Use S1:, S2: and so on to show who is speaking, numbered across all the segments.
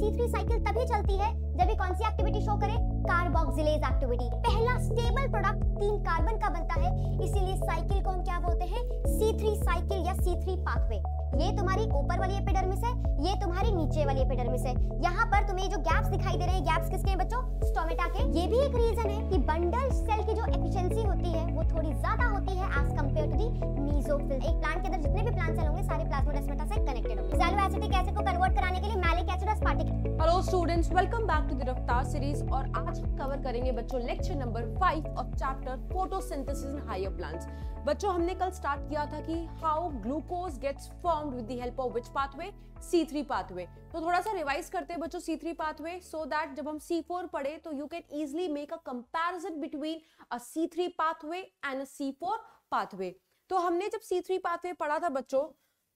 S1: C3 cycle तभी चलती है जब ये कौन सी एक्टिविटी शो करे कार्बोक्सिलेज एक्टिविटी पहला स्टेबल प्रोडक्ट तीन कार्बन का बनता है इसीलिए साइकिल को हम क्या बोलते हैं C3 साइकिल या C3 पाथवे ये तुम्हारी ऊपर वाली एपिडर्मिस है ये तुम्हारी नीचे वाली एपिडर्मिस है यहाँ पर तुम्हें जो गैप्स दिखाई दे रहे हैं गैप्स किसके हैं बच्चों स्टोमेटा के ये भी एक रीजन है कि बंडल सेल की जो एफिशिएंसी होती है वो थोड़ी ज्यादा होती है as compared to the mesophyll एक प्लांट के अंदर जितने भी प्लांट सेल होंगे सारे प्लाज्मोडेस्माटा से कनेक्टेड होंगे जैलो एसिटिक एसिड को कन्वर्ट कराने के लिए मैलिक एसिड और aspartic hello students welcome back to the Raftaar series और आज हम कवर करेंगे बच्चों lecture number 5 of chapter photosynthesis in higher plants बच्चों हमने कल स्टार्ट किया था कि how glucose gets form with the help of which pathway C three pathway तो थोड़ा सा रिवाइज करते हैं बच्चों C three pathway so that जब हम सी फोर पढ़े तो you can easily make a comparison between a C three pathway and a C four pathway तो हमने जब सी थ्री पाथवे पढ़ा था बच्चों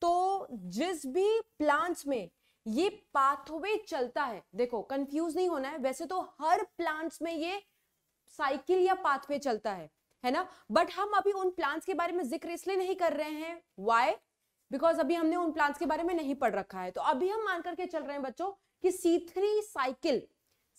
S1: तो जिस भी प्लांट्स में ये पाथवे चलता है देखो कंफ्यूज नहीं होना है वैसे तो हर प्लांट्स में ये साइकिल या पाथवे चलता है है ना बट हम अभी उन प्लांट्स के बारे में जिक्र इसलिए नहीं कर रहे हैं वाई बिकॉज अभी हमने उन प्लांट्स के बारे में नहीं पढ़ रखा है तो अभी हम मान करके चल रहे हैं बच्चों कि सी थ्री साइकिल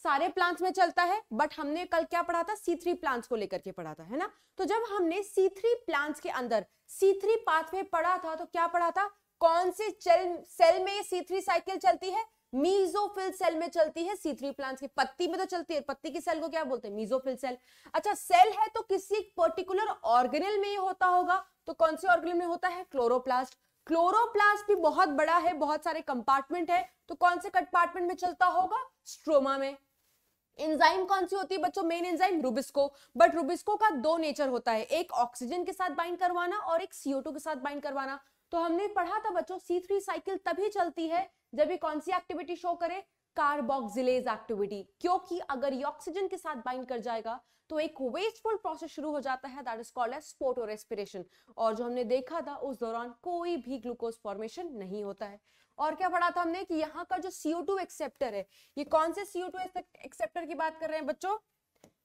S1: सारे प्लांट्स में चलता है बट हमने कल क्या पढ़ा था सी थ्री प्लांट्स को लेकर के पढ़ा था है ना तो जब हमने सी थ्री प्लांट्स के अंदर सी थ्री पाथवे पढ़ा था तो क्या पढ़ा था कौन से सेल सेल में ये सी थ्री साइकिल चलती है मीजोफिल सेल में चलती है सी थ्री प्लांट की पत्ती में तो चलती है पत्ती की सेल को क्या बोलते हैं मीजोफिल सेल अच्छा सेल है तो किसी पर्टिकुलर ऑर्गेनल में ये होता होगा तो कौन से ऑर्गेनल में होता है क्लोरोप्लास्ट क्लोरोप्लास्ट भी बहुत बड़ा है बहुत सारे कंपार्टमेंट है तो कौन से कंपार्टमेंट में चलता होगा स्ट्रोमा में एंजाइम कौन सी होती है बच्चों main enzyme rubisco but rubisco का दो नेचर होता है एक ऑक्सीजन के साथ बाइंड करवाना और एक सीओ के साथ बाइंड करवाना तो हमने पढ़ा था बच्चों सी थ्री साइकिल तभी चलती है जब ये कौन सी एक्टिविटी शो करे कार्बोक्सिलेज एक्टिविटी क्योंकि अगर ये ऑक्सीजन के साथ बाइंड कर जाएगा तो एक वेस्टफुल प्रोसेस शुरू हो जाता है that is called as photorespiration और जो हमने देखा था उस दौरान कोई भी ग्लूकोज फॉर्मेशन नहीं होता है और क्या पढ़ा था हमने कि यहाँ का जो सीओ टू एक्सेप्टर है ये कौन से सीओ एक्सेप्टर की बात कर रहे हैं बच्चों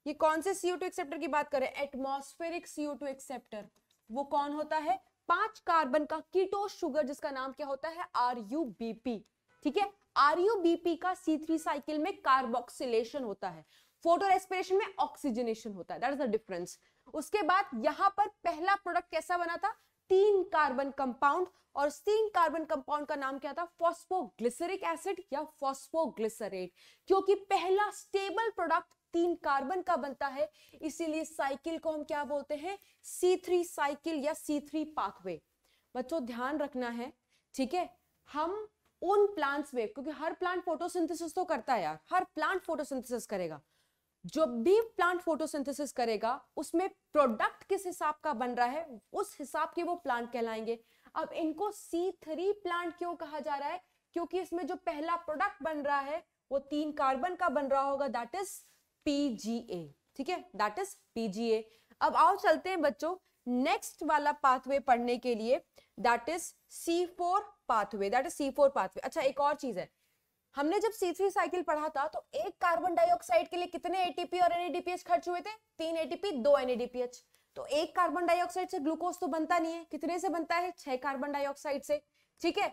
S1: ये कौन से सीओ टू एक्सेप्टर की बात कर रहे हैं एटमोस्फेरिक सीओ टू एक्सेप्टर वो कौन होता है पांच कार्बन का कीटो शुगर जिसका नाम क्या होता है आर यू बी पी ठीक है आरयूबीपी का सी थ्री साइकिल में कार्बोक्सिलेशन होता है फोटो रेस्पिरेशन में ऑक्सीजनेशन होता है दैट इज द डिफरेंस उसके बाद यहां पर पहला प्रोडक्ट कैसा बना था तीन कार्बन कंपाउंड और तीन कार्बन कंपाउंड का नाम क्या था फॉस्फोग्लिसरिक एसिड या फॉस्फोग्लिसरेट क्योंकि पहला स्टेबल प्रोडक्ट तीन कार्बन का बनता है इसीलिए साइकिल को हम क्या बोलते हैं सी थ्री साइकिल या सी थ्री पाथवे बच्चों ध्यान रखना है ठीक है हम उन प्लांट्स में क्योंकि हर प्लांट फोटोसिंथेसिस तो करता है यार हर प्लांट फोटोसिंथेसिस करेगा जो भी प्लांट फोटोसिंथेसिस करेगा उसमें प्रोडक्ट किस हिसाब का बन रहा है उस हिसाब के वो प्लांट कहलाएंगे अब इनको सी थ्री प्लांट क्यों कहा जा रहा है क्योंकि इसमें जो पहला प्रोडक्ट बन रहा है वो तीन कार्बन का बन रहा होगा दैट इज पीजीए ठीक है दैट इज पीजीए अब आओ चलते हैं बच्चों नेक्स्ट वाला पाथवे पढ़ने के लिए that is C four pathway that is C4 pathway अच्छा एक और चीज है हमने जब सी थ्री साइकिल पढ़ा था तो एक कार्बन डाइऑक्साइड के लिए कितने एटीपी और एनएडीपीएच खर्च हुए थे तीन एटीपी दो एनएडीपीएच तो एक कार्बन डाइऑक्साइड से ग्लूकोज तो बनता नहीं है कितने से बनता है छह कार्बन डाइऑक्साइड से ठीक है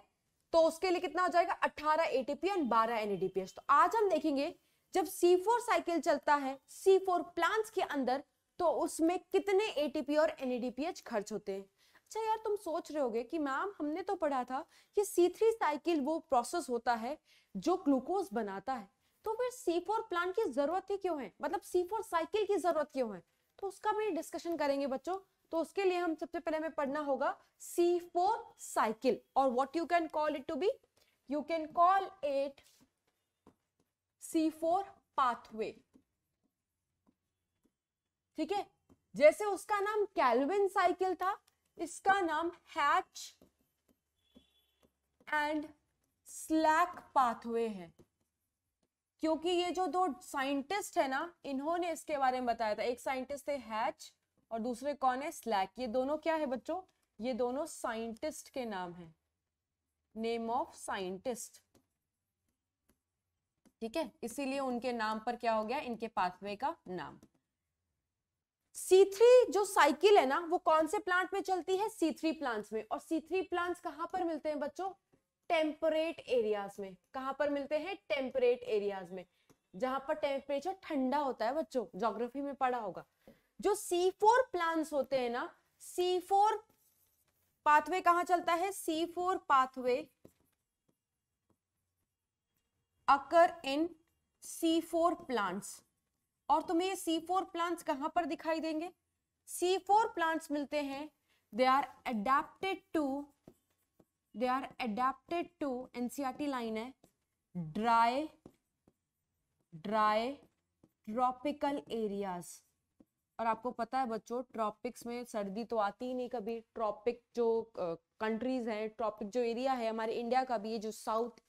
S1: तो उसके लिए कितना हो जाएगा 18 एटीपी एंड बारह एनएडीपीएच तो आज हम देखेंगे जब C4 साइकिल चलता है C4 प्लांट्स के अंदर तो उसमें कितने एटीपी और एनएडीपीएच खर्च होते हैं अच्छा यार तुम सोच रहे होगे कि मैम हमने तो पढ़ा था कि सी थ्री साइकिल वो प्रोसेस होता है जो ग्लूकोज बनाता है तो फिर सी फोर प्लांट की जरूरत ही क्यों है मतलब सी फोर साइकिल की जरूरत क्यों है तो उसका भी डिस्कशन करेंगे बच्चों तो उसके लिए हम सबसे पहले हमें पढ़ना होगा सी फोर साइकिल और what you can call it to be you can call it C four pathway ठीक है जैसे उसका नाम कैलविन साइकिल था इसका नाम हैच एंड स्लैक पाथवे है क्योंकि ये जो दो साइंटिस्ट है ना इन्होंने इसके बारे में बताया था एक साइंटिस्ट थे हैच और दूसरे कौन है स्लैक ये दोनों क्या है बच्चों ये दोनों साइंटिस्ट के नाम है नेम ऑफ साइंटिस्ट ठीक है इसीलिए उनके नाम पर क्या हो गया इनके पाथवे का नाम C3 जो साइकिल है ना वो कौन से प्लांट में चलती है C3 प्लांट्स में और C3 प्लांट्स कहां पर मिलते हैं बच्चों टेम्परेट एरियाज में कहां पर मिलते हैं टेम्परेट एरियाज में जहां पर टेम्परेचर ठंडा होता है बच्चों ज्योग्राफी में पढ़ा होगा जो C4 प्लांट्स होते हैं ना C4 पाथवे कहां चलता है C4 पाथवे अकर इन C4 प्लांट्स और तुम्हें ये सी फोर प्लांट्स कहाँ पर दिखाई देंगे सी फोर प्लांट्स मिलते हैं they are adapted to they are adapted to NCERT line है ड्राई ड्राई ट्रॉपिकल एरियाज और आपको पता है बच्चों ट्रॉपिक्स में सर्दी तो आती ही नहीं कभी ट्रॉपिक जो कंट्रीज हैं ट्रॉपिक जो एरिया है हमारे इंडिया का भी ये जो साउथ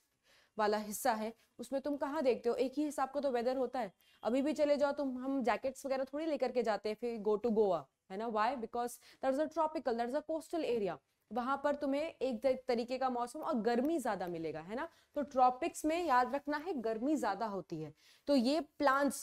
S1: वाला हिस्सा है उसमें तुम कहाँ देखते हो एक ही हिसाब का तो वेदर होता है अभी भी चले जाओ तुम हम जैकेट्स वगैरह थोड़ी लेकर के जाते हैं फिर गो टू गोवा है ना why because that is a tropical that is a coastal area वहां पर तुम्हें एक तरीके का मौसम और गर्मी ज्यादा मिलेगा है ना तो ट्रॉपिक्स में याद रखना है गर्मी ज्यादा होती है तो ये प्लांट्स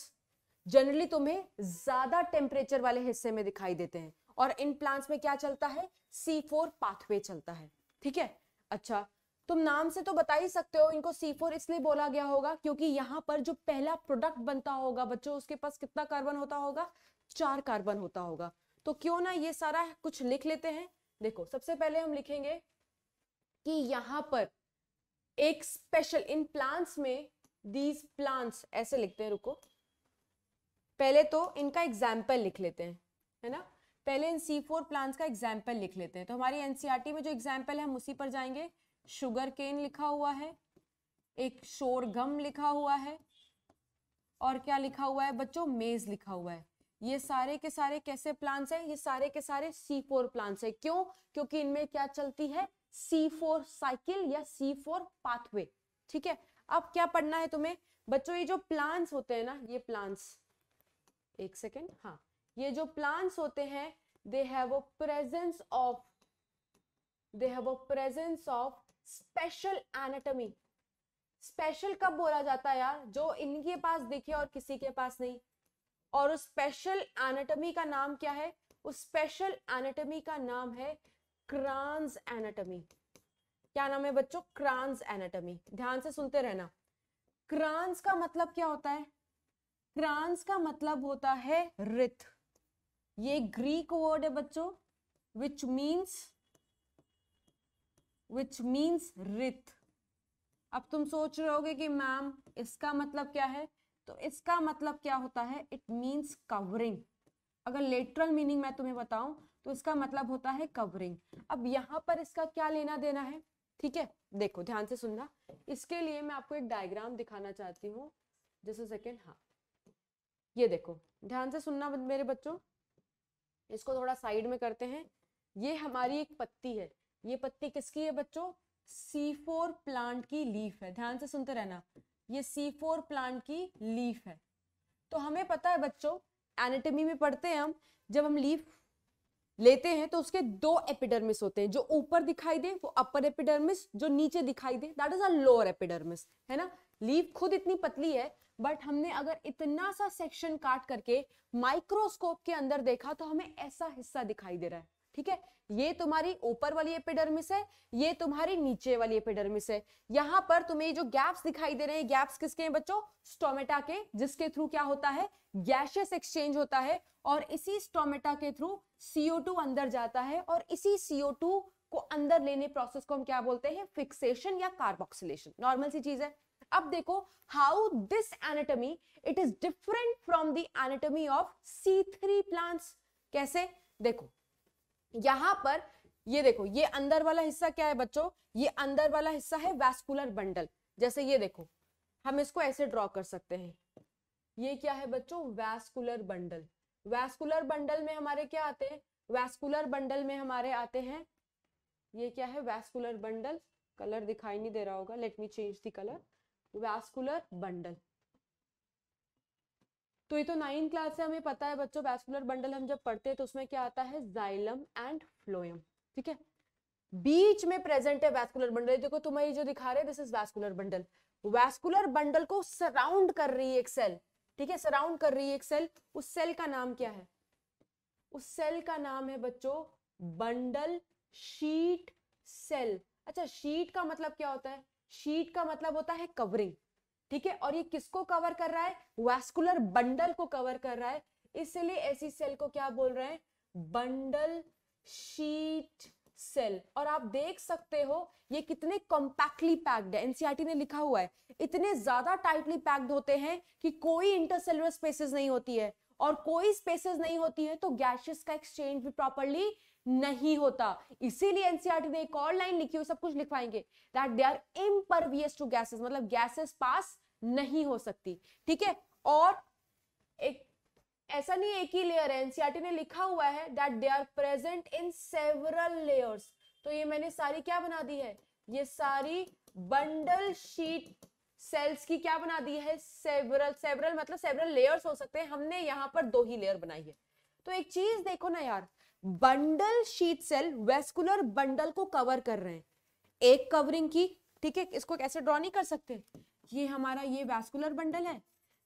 S1: जनरली तुम्हें ज्यादा टेम्परेचर वाले हिस्से में दिखाई देते हैं और इन प्लांट्स में क्या चलता है सी फोर पाथवे चलता है ठीक है अच्छा तुम नाम से तो बता ही सकते हो इनको सी फोर इसलिए बोला गया होगा क्योंकि यहाँ पर जो पहला प्रोडक्ट बनता होगा बच्चों उसके पास कितना कार्बन होता होगा चार कार्बन होता होगा तो क्यों ना ये सारा कुछ लिख लेते हैं देखो सबसे पहले हम लिखेंगे कि यहाँ पर एक स्पेशल इन प्लांट्स में दीज प्लांट्स ऐसे लिखते हैं रुको पहले तो इनका एग्जाम्पल लिख लेते हैं है ना पहले इन सी फोर प्लांट्स का एग्जाम्पल लिख लेते हैं तो हमारी एनसीआरटी e में जो एग्जाम्पल है हम उसी पर जाएंगे शुगर केन लिखा हुआ है एक शोर गम लिखा हुआ है और क्या लिखा हुआ है बच्चों मेज लिखा हुआ है ये सारे के सारे कैसे प्लांट्स हैं ये सारे के सारे सी फोर प्लांट्स है क्यों क्योंकि इनमें क्या चलती है C4 फोर साइकिल या C4 फोर पाथवे ठीक है अब क्या पढ़ना है तुम्हें बच्चों ये जो प्लांट्स होते हैं ना ये प्लांट्स एक सेकेंड हाँ ये जो प्लांट्स होते हैं they have a presence of they have a presence of special anatomy special कब बोला जाता है यार जो इनके पास दिखे और किसी के पास नहीं और उस स्पेशल एनाटॉमी का नाम क्या है उस स्पेशल एनाटॉमी का नाम है क्रांस एनाटॉमी क्या नाम है बच्चों क्रांस एनाटॉमी ध्यान से सुनते रहना क्रांस का मतलब क्या होता है क्रांस का मतलब होता है रिथ ये ग्रीक वर्ड है बच्चों विच मीन्स विच मीन्स रित अब तुम सोच रहे होगे कि मैम इसका मतलब क्या है तो इसका मतलब क्या होता है इट मीन्स कवरिंग अगर लेटरल मीनिंग मैं तुम्हें बताऊं तो इसका मतलब होता है कवरिंग अब यहाँ पर इसका क्या लेना देना है ठीक है देखो ध्यान से सुनना इसके लिए मैं आपको एक डायग्राम दिखाना चाहती हूँ जैसे सेकेंड हाँ ये देखो ध्यान से सुनना मेरे बच्चों इसको थोड़ा साइड में करते हैं ये हमारी एक पत्ती है ये पत्ती किसकी है बच्चों सी फोर प्लांट की लीफ है ध्यान से सुनते रहना ये सी फोर प्लांट की लीफ है तो हमें पता है बच्चों एनेटमी में पढ़ते हैं हम जब हम लीफ लेते हैं तो उसके दो एपिडर्मिस होते हैं जो ऊपर दिखाई दे वो अपर एपिडर्मिस जो नीचे दिखाई दे that is a lower epidermis है ना लीफ खुद इतनी पतली है बट हमने अगर इतना सा सेक्शन काट करके माइक्रोस्कोप के अंदर देखा तो हमें ऐसा हिस्सा दिखाई दे रहा है ठीक है ये तुम्हारी ऊपर वाली एपिडर्मिस है ये तुम्हारी नीचे वाली एपिडर्मिस है यहाँ पर तुम्हें जो गैप्स दिखाई दे रहे हैं गैप्स किसके हैं बच्चों स्टोमेटा के जिसके थ्रू क्या होता है गैशियस एक्सचेंज होता है और इसी स्टोमेटा के थ्रू सीओ अंदर जाता है और इसी सीओ को अंदर लेने प्रोसेस को हम क्या बोलते हैं फिक्सेशन या कार्बोक्सिलेशन नॉर्मल सी चीज है अब देखो how this anatomy it is different from the anatomy of C three plants कैसे देखो यहां पर ये देखो ये अंदर वाला हिस्सा क्या है बच्चों ये अंदर वाला हिस्सा है वैस्कुलर बंडल जैसे ये देखो हम इसको ऐसे ड्रॉ कर सकते हैं ये क्या है बच्चों वैस्कुलर बंडल वैस्कुलर बंडल में हमारे क्या आते हैं वैस्कुलर बंडल में हमारे आते हैं ये क्या है वैस्कुलर बंडल कलर दिखाई नहीं दे रहा होगा let me change the colour vascular bundle तो ये तो नाइन्थ क्लास से हमें पता है बच्चों वैस्कुलर बंडल हम जब पढ़ते हैं तो उसमें क्या आता है जाइलम एंड फ्लोयम ठीक है बीच में प्रेजेंट है वैस्कुलर बंडल देखो तुम्हें ये जो दिखा रहे this is vascular bundle vascular bundle को सराउंड कर रही है एक सेल ठीक है सराउंड कर रही है एक सेल उस सेल का नाम क्या है उस सेल का नाम है बच्चों बंडल शीट सेल अच्छा शीट का मतलब क्या होता है शीट का मतलब होता है कवरिंग ठीक है और ये किसको कवर कर रहा है वैस्कुलर बंडल को कवर कर रहा है इसलिए ऐसी सेल को क्या बोल रहे हैं बंडल शीट सेल और आप देख सकते हो ये कितने कॉम्पैक्टली पैक्ड है एनसीईआरटी e ने लिखा हुआ है इतने ज्यादा टाइटली पैक्ड होते हैं कि कोई इंटरसेलुलर स्पेसेस नहीं होती है और कोई स्पेसेस नहीं होती है तो गैशेस का एक्सचेंज भी प्रॉपरली नहीं होता इसीलिए एनसीआरटी e ने एक और लाइन लिखी हुई सब कुछ लिखवाएंगे that they are impervious to gases मतलब गैसेस पास नहीं हो सकती ठीक है और एक ऐसा नहीं एक ही लेयर है एनसीआरटी ने लिखा हुआ है that they are present in several layers तो ये मैंने सारी क्या बना दी है ये सारी बंडल शीट सेल्स की क्या बना दी है सेवरल सेवरल मतलब सेवरल लेयर्स हो सकते हैं हमने यहां पर दो ही लेयर बनाई है तो एक चीज देखो ना यार bundle sheath cell vascular bundle को कवर कर रहे हैं एक कवरिंग की ठीक है इसको कैसे ड्रॉ नहीं कर सकते ये हमारा ये वैस्कुलर बंडल है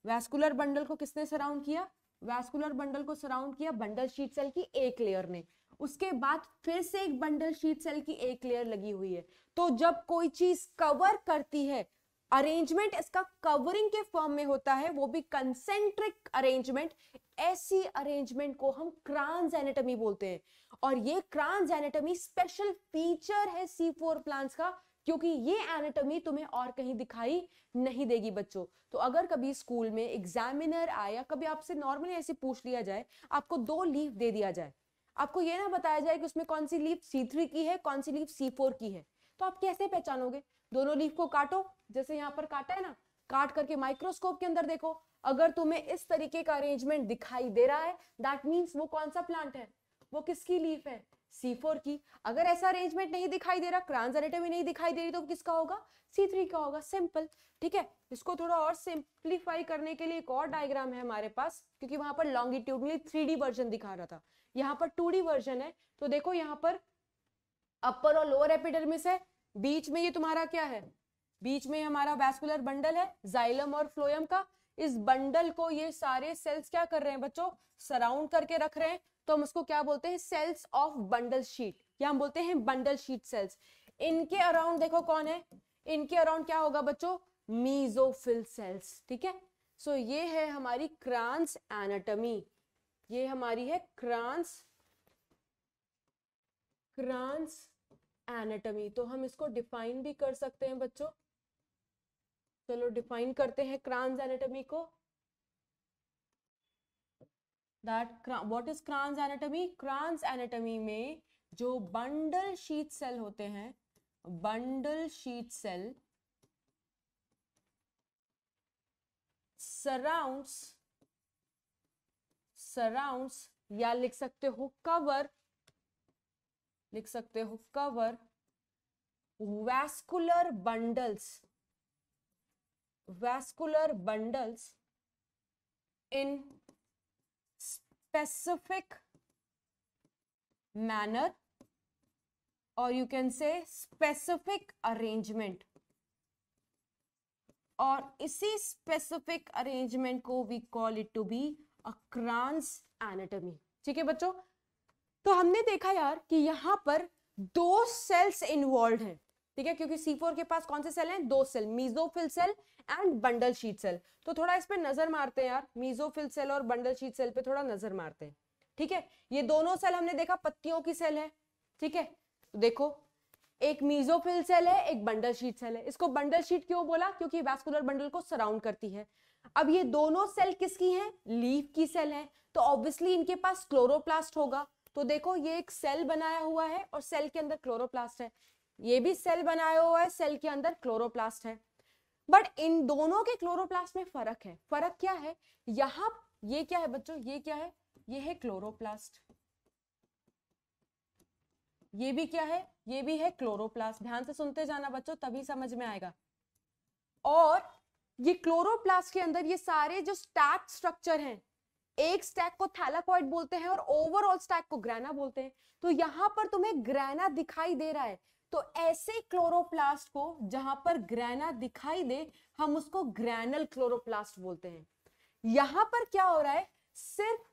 S1: वैस्कुलर बंडल को किसने सराउंड किया वैस्कुलर बंडल को सराउंड किया बंडल शीट सेल की एक लेयर ने उसके बाद फिर से एक बंडल शीट सेल की एक लेयर लगी हुई है तो जब कोई चीज कवर करती है अरेंजमेंट इसका कवरिंग के फॉर्म में होता है वो भी कंसेंट्रिक अरेंजमेंट ऐसी अरेंजमेंट को हम क्रांस एनेटमी बोलते हैं और ये क्रांस एनेटमी स्पेशल फीचर है सी फोर प्लांट्स का क्योंकि ये एनाटॉमी तुम्हें और कहीं दिखाई नहीं देगी बच्चों तो अगर कभी स्कूल में एग्जामिनर आए या कभी आपसे नॉर्मली ऐसे पूछ लिया जाए आपको दो लीफ दे दिया जाए आपको ये ना बताया जाए कि उसमें कौन सी लीफ सी थ्री की है कौन सी लीफ सी फोर की है तो आप कैसे पहचानोगे दोनों लीफ को काटो जैसे यहाँ पर काटा है ना काट करके माइक्रोस्कोप के अंदर देखो अगर तुम्हें इस तरीके का अरेंजमेंट दिखाई दे रहा है दैट मीन्स वो कौन सा प्लांट है वो किसकी लीफ है C4 की अगर ऐसा अरेंजमेंट नहीं दिखाई दे रहा क्रांस एनेटमी नहीं दिखाई दे रही तो किसका होगा C3 का होगा सिंपल ठीक है इसको थोड़ा और सिंप्लीफाई करने के लिए एक और डायग्राम है हमारे पास क्योंकि वहां पर लॉन्गिट्यूडनली थ्री वर्जन दिखा रहा था यहाँ पर टू वर्जन है तो देखो यहाँ पर अपर और लोअर एपिडर्मिस है बीच में ये तुम्हारा क्या है बीच में हमारा वैस्कुलर बंडल है जाइलम और फ्लोयम का इस बंडल को ये सारे सेल्स क्या कर रहे हैं बच्चों सराउंड करके रख रहे हैं तो हम उसको क्या बोलते हैं सेल्स ऑफ बंडल शीट या हम बोलते हैं बंडल शीट सेल्स इनके अराउंड देखो कौन है इनके अराउंड क्या होगा बच्चों मीजोफिल सेल्स ठीक है सो ये है हमारी क्रांस एनाटमी ये हमारी है क्रांस क्रांस एनाटमी तो हम इसको डिफाइन भी कर सकते हैं बच्चों चलो डिफाइन करते हैं क्रांस एनाटॉमी को that what is Kranz anatomy Kranz anatomy में जो बंडल शीट सेल होते हैं bundle sheath cell surrounds surrounds या लिख सकते हो कवर लिख सकते हो cover vascular bundles vascular bundles in specific manner और you can say specific arrangement और इसी स्पेसिफिक अरेंजमेंट को we call it to be a Kranz anatomy ठीक है बच्चों तो हमने देखा यार कि यहां पर दो सेल्स इन्वॉल्व है ठीक है क्योंकि सी फोर के पास कौन से सेल हैं दो cell mesophyll cell and bundle sheath cell तो थोड़ा इस पर नजर मारते हैं यार मीजोफिल सेल और बंडल शीट सेल पे थोड़ा नजर मारते हैं ठीक है ये दोनों सेल हमने देखा पत्तियों की सेल है ठीक है तो देखो एक मीजोफिल सेल है एक बंडल शीट सेल है इसको बंडल शीट क्यों बोला क्योंकि वैस्कुलर बंडल को सराउंड करती है अब ये दोनों सेल किसकी हैं लीफ की सेल है तो ऑब्वियसली इनके पास क्लोरोप्लास्ट होगा तो देखो ये एक सेल बनाया हुआ है और सेल के अंदर क्लोरोप्लास्ट है ये भी सेल बनाया हुआ है सेल के अंदर क्लोरोप्लास्ट है बट इन दोनों के क्लोरोप्लास्ट में फर्क है फर्क क्या है यहां ये क्या है बच्चों ये क्या है ये है क्लोरोप्लास्ट ये भी क्या है ये भी है क्लोरोप्लास्ट ध्यान से सुनते जाना बच्चों तभी समझ में आएगा और ये क्लोरोप्लास्ट के अंदर ये सारे जो स्टैक स्ट्रक्चर हैं एक स्टैक को थैलाकॉइड बोलते हैं और ओवरऑल स्टैक को ग्रैना बोलते हैं तो यहां पर तुम्हें ग्रैना दिखाई दे रहा है तो ऐसे क्लोरोप्लास्ट को जहां पर ग्रैना दिखाई दे हम उसको ग्रैनल क्लोरोप्लास्ट बोलते हैं यहां पर क्या हो रहा है सिर्फ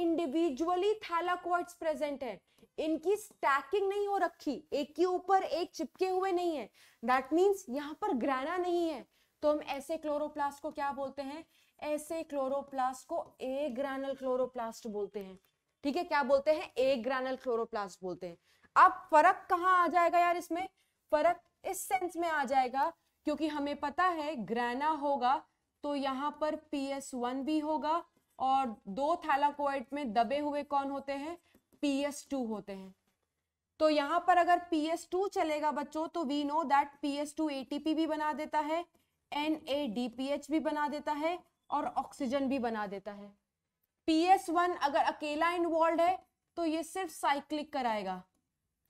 S1: इंडिविजुअली थैलाकोइड्स प्रेजेंट है इनकी स्टैकिंग नहीं हो रखी एक के ऊपर एक चिपके हुए नहीं है दैट मींस यहां पर ग्रैना नहीं है तो हम ऐसे क्लोरोप्लास्ट को क्या बोलते हैं ऐसे क्लोरोप्लास्ट को ए ग्रैनल क्लोरोप्लास्ट बोलते हैं ठीक है क्या बोलते हैं ए ग्रैनल क्लोरोप्लास्ट बोलते हैं अब फर्क कहाँ आ जाएगा यार इसमें फर्क इस सेंस में आ जाएगा क्योंकि हमें पता है ग्रैना होगा तो यहाँ पर पी एस वन भी होगा और दो थैलाकोइट में दबे हुए कौन होते हैं पी एस टू होते हैं तो यहाँ पर अगर पी एस टू चलेगा बच्चों तो we know that P S two A T P भी बना देता है N A D P H भी बना देता है और ऑक्सीजन भी बना देता है पी एस वन अगर अकेला इन्वॉल्व है तो ये सिर्फ साइक्लिक कराएगा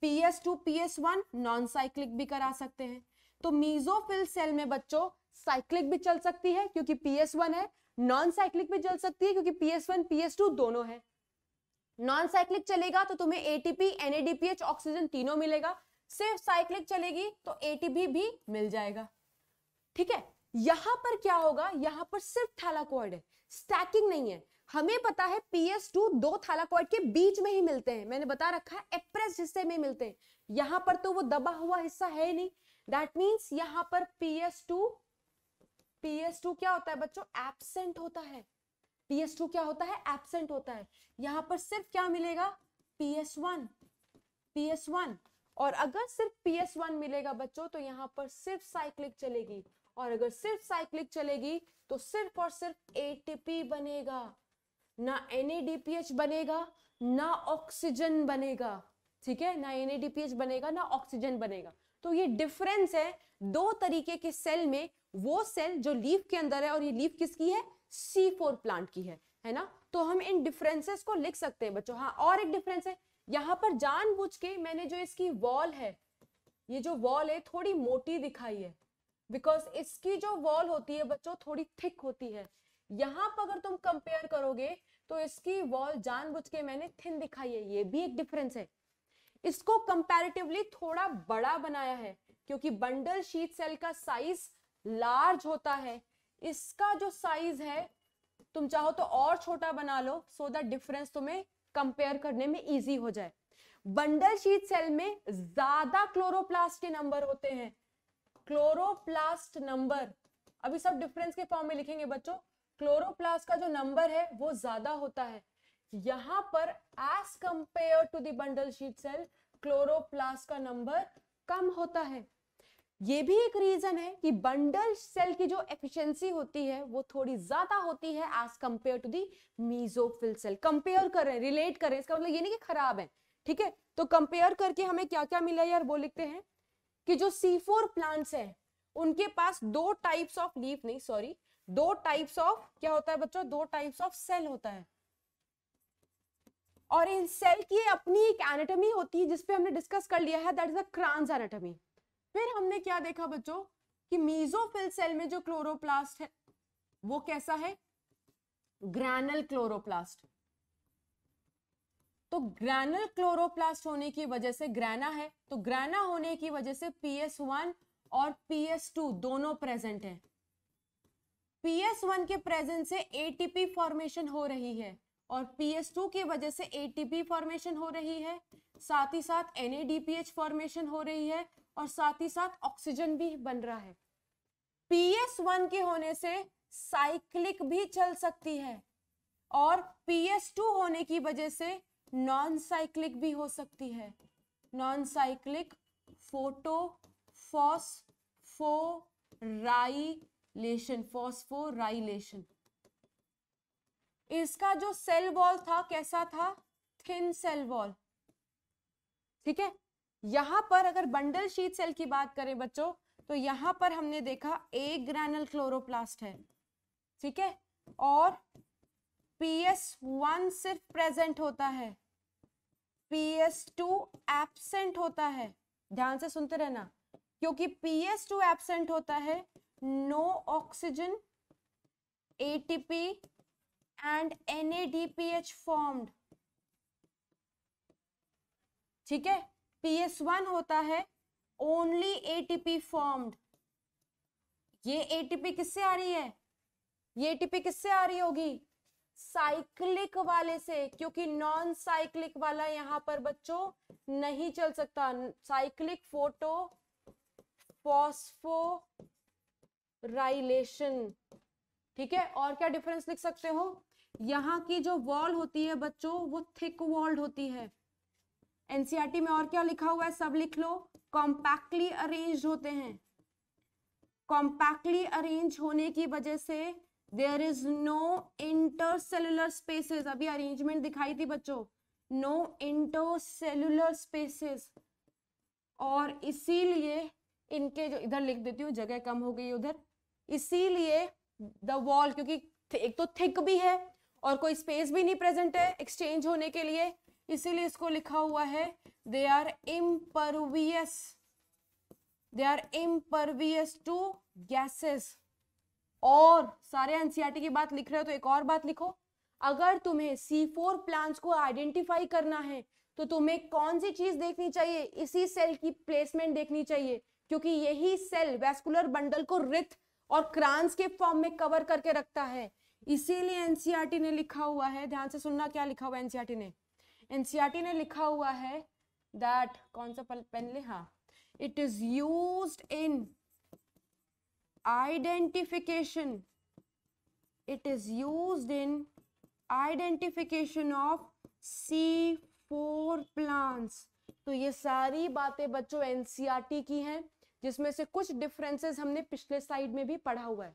S1: P S two P S one non cyclic भी करा सकते हैं तो मीजोफिल सेल में बच्चों साइक्लिक भी चल सकती है क्योंकि पी एस वन है नॉन साइक्लिक भी चल सकती है क्योंकि P S one P S two दोनों है नॉन साइक्लिक चलेगा तो तुम्हें एटीपी एनएडीपीएच ऑक्सीजन तीनों मिलेगा सिर्फ साइक्लिक चलेगी तो एटीपी भी मिल जाएगा ठीक है यहां पर क्या होगा यहां पर सिर्फ थैलाकॉर्ड है स्टैकिंग नहीं है हमें पता है पीएस टू दो थालाकॉइड के बीच में ही मिलते हैं मैंने बता रखा है एप्रेस हिस्से में मिलते हैं यहां पर तो वो दबा हुआ हिस्सा है नहीं दैट मीन्स यहां पर पीएस टू पीएस टू क्या होता है बच्चों एबसेंट होता है पीएस टू क्या होता है एबसेंट होता है यहां पर सिर्फ क्या मिलेगा पीएस वन पीएस वन और अगर सिर्फ पीएस वन मिलेगा बच्चों तो यहाँ पर सिर्फ साइक्लिक चलेगी और अगर सिर्फ साइक्लिक चलेगी तो सिर्फ और सिर्फ एटीपी बनेगा ना एन बनेगा ना ऑक्सीजन बनेगा ठीक है ना एन बनेगा ना ऑक्सीजन बनेगा तो ये डिफरेंस है दो तरीके के सेल में वो सेल जो लीफ के अंदर है और ये लीफ किसकी है सी फोर प्लांट की है है ना तो हम इन डिफरेंसेस को लिख सकते हैं बच्चों हाँ और एक डिफरेंस है यहाँ पर जानबूझ के मैंने जो इसकी वॉल है ये जो वॉल है थोड़ी मोटी दिखाई है बिकॉज इसकी जो वॉल होती है बच्चों थोड़ी थिक होती है यहाँ पर अगर तुम कंपेयर करोगे तो इसकी वॉल जानबूझ के मैंने थिन दिखाई है ये भी एक डिफरेंस है इसको कंपैरेटिवली थोड़ा बड़ा बनाया है क्योंकि बंडल शीट सेल का साइज लार्ज होता है इसका जो साइज है तुम चाहो तो और छोटा बना लो सो दैट डिफरेंस तुम्हें कंपेयर करने में इजी हो जाए बंडल शीट सेल में ज्यादा क्लोरोप्लास्ट के नंबर होते हैं क्लोरोप्लास्ट नंबर अभी सब डिफरेंस के फॉर्म में लिखेंगे बच्चों क्लोरोप्लास्ट का जो नंबर है वो ज्यादा होता है यहां पर as compare to bundle sheath cell chloroplast का नंबर कम होता है ये भी एक रीजन है कि बंडल सेल की जो एफिशिएंसी होती है वो थोड़ी ज्यादा होती है as compare to the mesophyll cell compare करें रिलेट करें इसका मतलब ये नहीं कि खराब है ठीक है तो कंपेयर करके हमें क्या क्या मिला यार वो लिखते हैं कि जो सी फोर प्लांट्स है उनके पास दो टाइप्स ऑफ लीफ नहीं सॉरी दो टाइप्स ऑफ क्या होता है बच्चों दो टाइप्स ऑफ सेल होता है और इन सेल की अपनी एक एनेटमी होती है जिसपे हमने डिस्कस कर लिया है दैट इज क्रांस एनेटमी फिर हमने क्या देखा बच्चों कि मीजोफिल सेल में जो क्लोरोप्लास्ट है वो कैसा है ग्रैनल क्लोरोप्लास्ट तो ग्रैनल क्लोरोप्लास्ट होने की वजह से ग्रैना है तो ग्रैना होने की वजह से पीएस वन और पीएस टू दोनों प्रेजेंट है वन के प्रेजेंस से ATP फॉर्मेशन हो रही है और टू की वजह से ATP फॉर्मेशन हो रही है साथ ही साथ NADPH फॉर्मेशन हो रही है और साथ ही साथ ऑक्सीजन भी बन रहा है वन के होने से साइक्लिक भी चल सकती है और टू होने की वजह से नॉन साइक्लिक भी हो सकती है non cyclic photo phosphorylation phosphorylation इसका जो सेल वॉल था कैसा था थिन सेल वॉल ठीक है यहां पर अगर बंडल शीट सेल की बात करें बच्चों तो यहां पर हमने देखा एक ग्रैनल क्लोरोप्लास्ट है ठीक है और पीएस वन सिर्फ प्रेजेंट होता है पीएस टू एबसेंट होता है ध्यान से सुनते रहना क्योंकि पीएस टू एबसेंट होता है no oxygen, ATP and NADPH formed. ठीक है PS1 होता है ओनली ATP formed. ये ATP किससे आ रही है ये ATP किससे आ रही होगी साइक्लिक वाले से क्योंकि नॉन साइक्लिक वाला यहां पर बच्चों नहीं चल सकता साइक्लिक फोटो फॉस्फो राइलेशन ठीक है और क्या डिफरेंस लिख सकते हो यहाँ की जो वॉल होती है बच्चों वो थिक वॉल्ड होती है एनसीआरटी e में और क्या लिखा हुआ है सब लिख लो कॉम्पैक्टली अरेंज होते हैं कॉम्पैक्टली अरेंज होने की वजह से there is no intercellular spaces अभी अरेंजमेंट दिखाई थी बच्चों नो इंटरसेलुलर स्पेसेस और इसीलिए इनके जो इधर लिख देती हूँ जगह कम हो गई उधर इसीलिए द वॉल क्योंकि एक तो थिक भी है और कोई स्पेस भी नहीं प्रेजेंट है एक्सचेंज होने के लिए इसीलिए इसको लिखा हुआ है they are impervious they are impervious to gases और सारे एनसीईआरटी e की बात लिख रहे हो तो एक और बात लिखो अगर तुम्हें सी फोर प्लांट्स को आइडेंटिफाई करना है तो तुम्हें कौन सी चीज देखनी चाहिए इसी सेल की प्लेसमेंट देखनी चाहिए क्योंकि यही सेल वेस्कुलर बंडल को रिथ और क्रांस के फॉर्म में कवर करके रखता है इसीलिए एनसीईआरटी ने लिखा हुआ है ध्यान से सुनना क्या लिखा हुआ है एनसीईआरटी ने एनसीईआरटी ने लिखा हुआ है दैट कौन सा पेन ले हाँ it is use in identification it is use in identification of C four plants तो ये सारी बातें बच्चों एनसीआरटी की हैं जिसमें से कुछ डिफरेंसेस हमने पिछले स्लाइड में भी पढ़ा हुआ है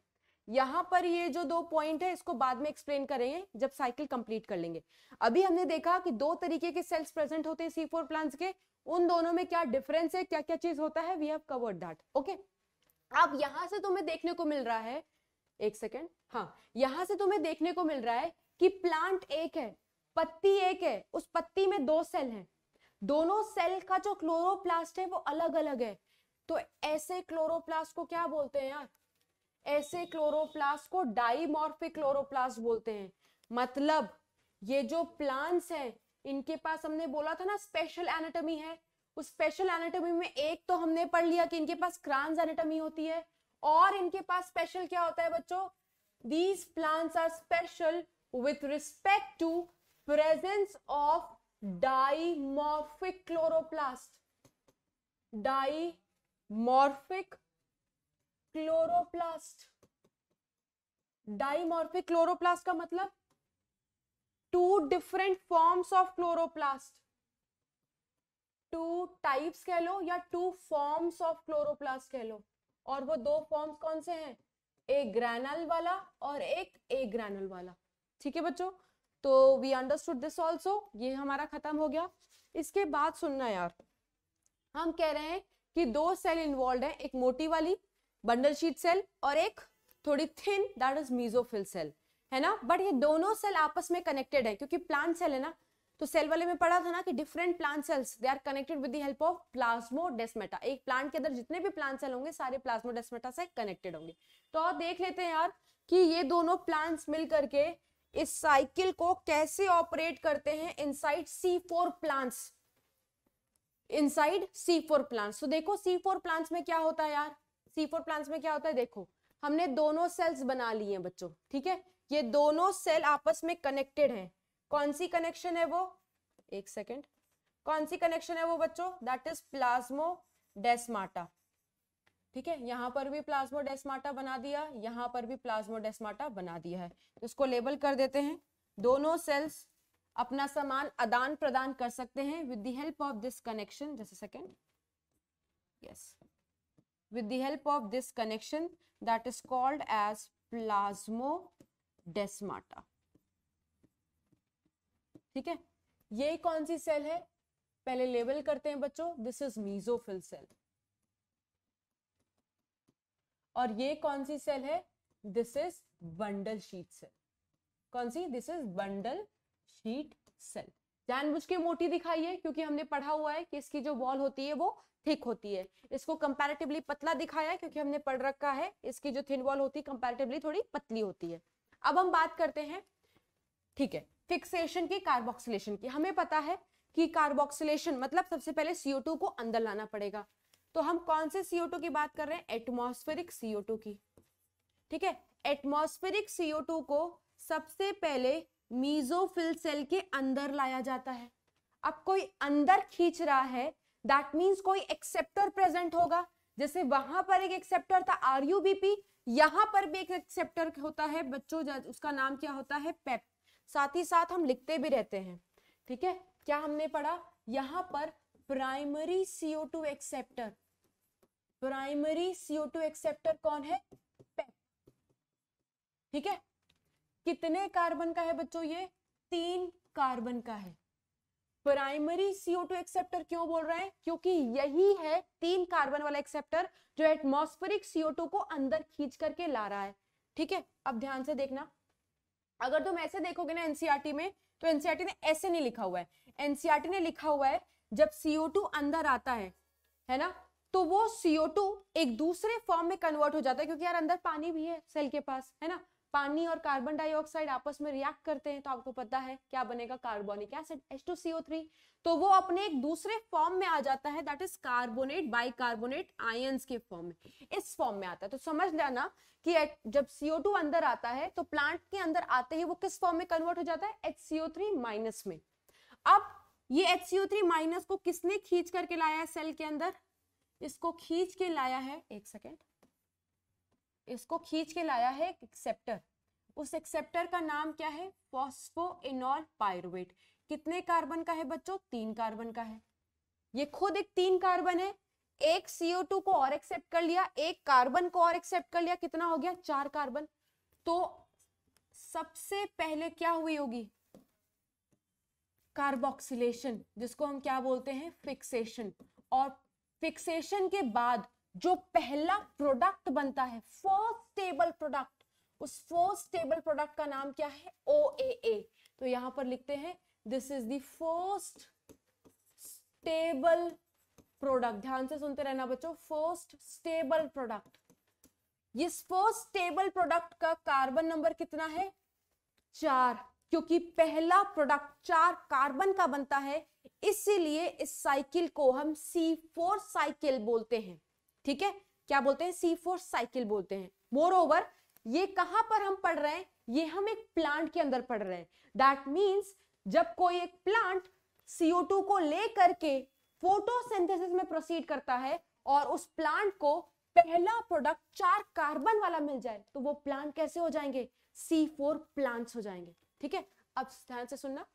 S1: यहाँ पर ये जो दो पॉइंट है इसको बाद में एक्सप्लेन करेंगे जब साइकिल कंप्लीट कर लेंगे अभी हमने देखा कि दो तरीके के सेल्स प्रेजेंट होते हैं सी फोर प्लांट्स के उन दोनों में क्या डिफरेंस है क्या क्या चीज होता है we have covered that okay अब यहाँ से तुम्हें देखने को मिल रहा है एक सेकेंड हाँ यहाँ से तुम्हें देखने को मिल रहा है कि प्लांट एक है पत्ती एक है उस पत्ती में दो सेल हैं दोनों सेल का जो क्लोरोप्लास्ट है वो अलग अलग है तो ऐसे क्लोरोप्लास्ट को क्या बोलते हैं यार ऐसे क्लोरोप्लास्ट को डाइमॉर्फिक क्लोरोप्लास्ट बोलते हैं मतलब ये जो प्लांट्स हैं इनके पास हमने बोला था ना स्पेशल एनाटॉमी है उस स्पेशल एनाटॉमी में एक तो हमने पढ़ लिया कि इनके पास क्रांस एनाटॉमी होती है और इनके पास स्पेशल क्या होता है बच्चों these plants are special with respect to presence of dimorphic chloroplast dimorphic chloroplast dimorphic chloroplast का मतलब two different forms of chloroplast two types कह लो या टू फॉर्म्स ऑफ क्लोरोप्लास्ट कह लो और वो दो फॉर्म्स कौन से हैं एक ग्रैनल वाला और एक ए ग्रैनल वाला ठीक है बच्चों तो वी अंडरस्टूड दिस ऑल्सो ये हमारा खत्म हो गया इसके बाद सुनना यार हम कह रहे हैं कि दो सेल इन्वॉल्व है एक मोटी वाली बंडल शीट सेल और एक थोड़ी thin that is mesophyll cell है ना बट ये दोनों सेल आपस में कनेक्टेड है क्योंकि प्लांट सेल है ना तो सेल वाले में पढ़ा था ना कि different plant cells they are connected with the help of plasmodesmata एक प्लांट के अंदर जितने भी प्लांट सेल होंगे सारे प्लाज्मोडेस्मेटा से कनेक्टेड होंगे तो आप देख लेते हैं यार कि ये दोनों प्लांट्स मिल करके इस साइकिल को कैसे ऑपरेट करते हैं inside C four plants inside C four plants तो देखो सी फोर प्लांट्स में क्या होता है यार सी फोर प्लांट्स में क्या होता है देखो हमने दोनों सेल्स बना लिए हैं बच्चों ठीक है ये दोनों सेल आपस में कनेक्टेड हैं कौन सी कनेक्शन है वो एक सेकेंड कौन सी कनेक्शन है वो बच्चों दैट इज प्लाज्मो डेस्माटा ठीक है यहाँ पर भी प्लाज्मो डेस्माटा बना दिया यहाँ पर भी प्लाज्मो डेस्माटा बना दिया है इसको लेबल कर देते हैं दोनों सेल्स अपना सामान आदान प्रदान कर सकते हैं with the help of this connection जैसे second yes with help of this connection that is called as plasmodesmata ठीक है ये कौन सी सेल है पहले लेबल करते हैं बच्चों दिस इज मीजोफिल सेल और ये कौन सी सेल है this is bundle sheath cell कौन सी this is bundle sheath cell जानबूझ के मोटी दिखाई है क्योंकि हमने पढ़ा हुआ है कि इसकी जो वॉल होती है वो थिक होती है इसको कंपैरेटिवली पतला दिखाया है क्योंकि हमने पढ़ रखा है इसकी जो थिन वॉल होती है कंपैरेटिवली थोड़ी पतली होती है अब हम बात करते हैं ठीक है फिक्सेशन की कार्बोक्सिलेशन की हमें पता है कि कार्बोक्सिलेशन मतलब सबसे पहले सीओ को अंदर लाना पड़ेगा तो हम कौन से CO2 की बात कर रहे हैं एटमॉस्फेरिक CO2 की ठीक है एटमॉस्फेरिक CO2 को सबसे पहले मीजोफिल सेल के अंदर लाया जाता है अब कोई अंदर खींच रहा है दैट मीन्स कोई एक्सेप्टर प्रेजेंट होगा जैसे वहां पर एक एक्सेप्टर था आर यू यहाँ पर भी एक एक्सेप्टर होता है बच्चों उसका नाम क्या होता है पेप साथ ही साथ हम लिखते भी रहते हैं ठीक है क्या हमने पढ़ा यहाँ पर primary CO two acceptor primary CO two acceptor कौन है पेप ठीक है कितने कार्बन का है बच्चों ये तीन कार्बन का है प्राइमरी CO2 एक्सेप्टर क्यों बोल रहे हैं क्योंकि यही है तीन कार्बन वाला एक्सेप्टर जो एटमॉस्फेरिक CO2 को अंदर खींच करके ला रहा है ठीक है अब ध्यान से देखना अगर तुम ऐसे देखोगे ना एनसीआरटी e में तो एनसीआरटी e ने ऐसे नहीं लिखा हुआ है एनसीआरटी e ने लिखा हुआ है जब CO2 अंदर आता है है ना तो वो CO2 एक दूसरे फॉर्म में कन्वर्ट हो जाता है क्योंकि यार अंदर पानी भी है सेल के पास है ना पानी और कार्बन डाइऑक्साइड आपस में रिएक्ट करते हैं तो आपको पता है क्या बनेगा कार्बोनिक एसिड H2CO3 तो वो अपने एक दूसरे फॉर्म में आ जाता है that is carbonate bicarbonate ions के फॉर्म में इस फॉर्म में आता है तो समझ लेना कि जब CO2 अंदर आता है तो प्लांट के अंदर आते ही वो किस फॉर्म में कन्वर्ट हो जाता है HCO3 माइनस में अब ये HCO3 माइनस को किसने खींच करके लाया है सेल के अंदर इसको खींच के लाया है एक सेकेंड इसको खींच के लाया है एक एक्सेप्टर उस एक्सेप्टर का नाम क्या है फॉस्फो इनॉल पायरुवेट कितने कार्बन का है बच्चों तीन कार्बन का है ये खुद एक तीन कार्बन है एक CO2 को और एक्सेप्ट कर लिया एक कार्बन को और एक्सेप्ट कर लिया कितना हो गया चार कार्बन तो सबसे पहले क्या हुई होगी कार्बोक्सिलेशन जिसको हम क्या बोलते हैं फिक्सेशन और फिक्सेशन के बाद जो पहला प्रोडक्ट बनता है फर्स्ट स्टेबल प्रोडक्ट उस फर्स्ट स्टेबल प्रोडक्ट का नाम क्या है ओ तो यहां पर लिखते हैं this is the first stable product ध्यान से सुनते रहना बच्चों फर्स्ट स्टेबल प्रोडक्ट ये फर्स्ट स्टेबल प्रोडक्ट का कार्बन नंबर कितना है चार क्योंकि पहला प्रोडक्ट चार कार्बन का बनता है इसीलिए इस साइकिल को हम सी फोर साइकिल बोलते हैं ठीक है क्या बोलते हैं सी फोर साइकिल बोलते हैं मोर ओवर ये कहां पर हम पढ़ रहे हैं ये हम एक प्लांट के अंदर पढ़ रहे हैं दैट मीन्स जब कोई एक प्लांट CO2 को ले करके फोटोसिंथेसिस में प्रोसीड करता है और उस प्लांट को पहला प्रोडक्ट चार कार्बन वाला मिल जाए तो वो प्लांट कैसे हो जाएंगे सी फोर प्लांट्स हो जाएंगे ठीक है अब ध्यान से सुनना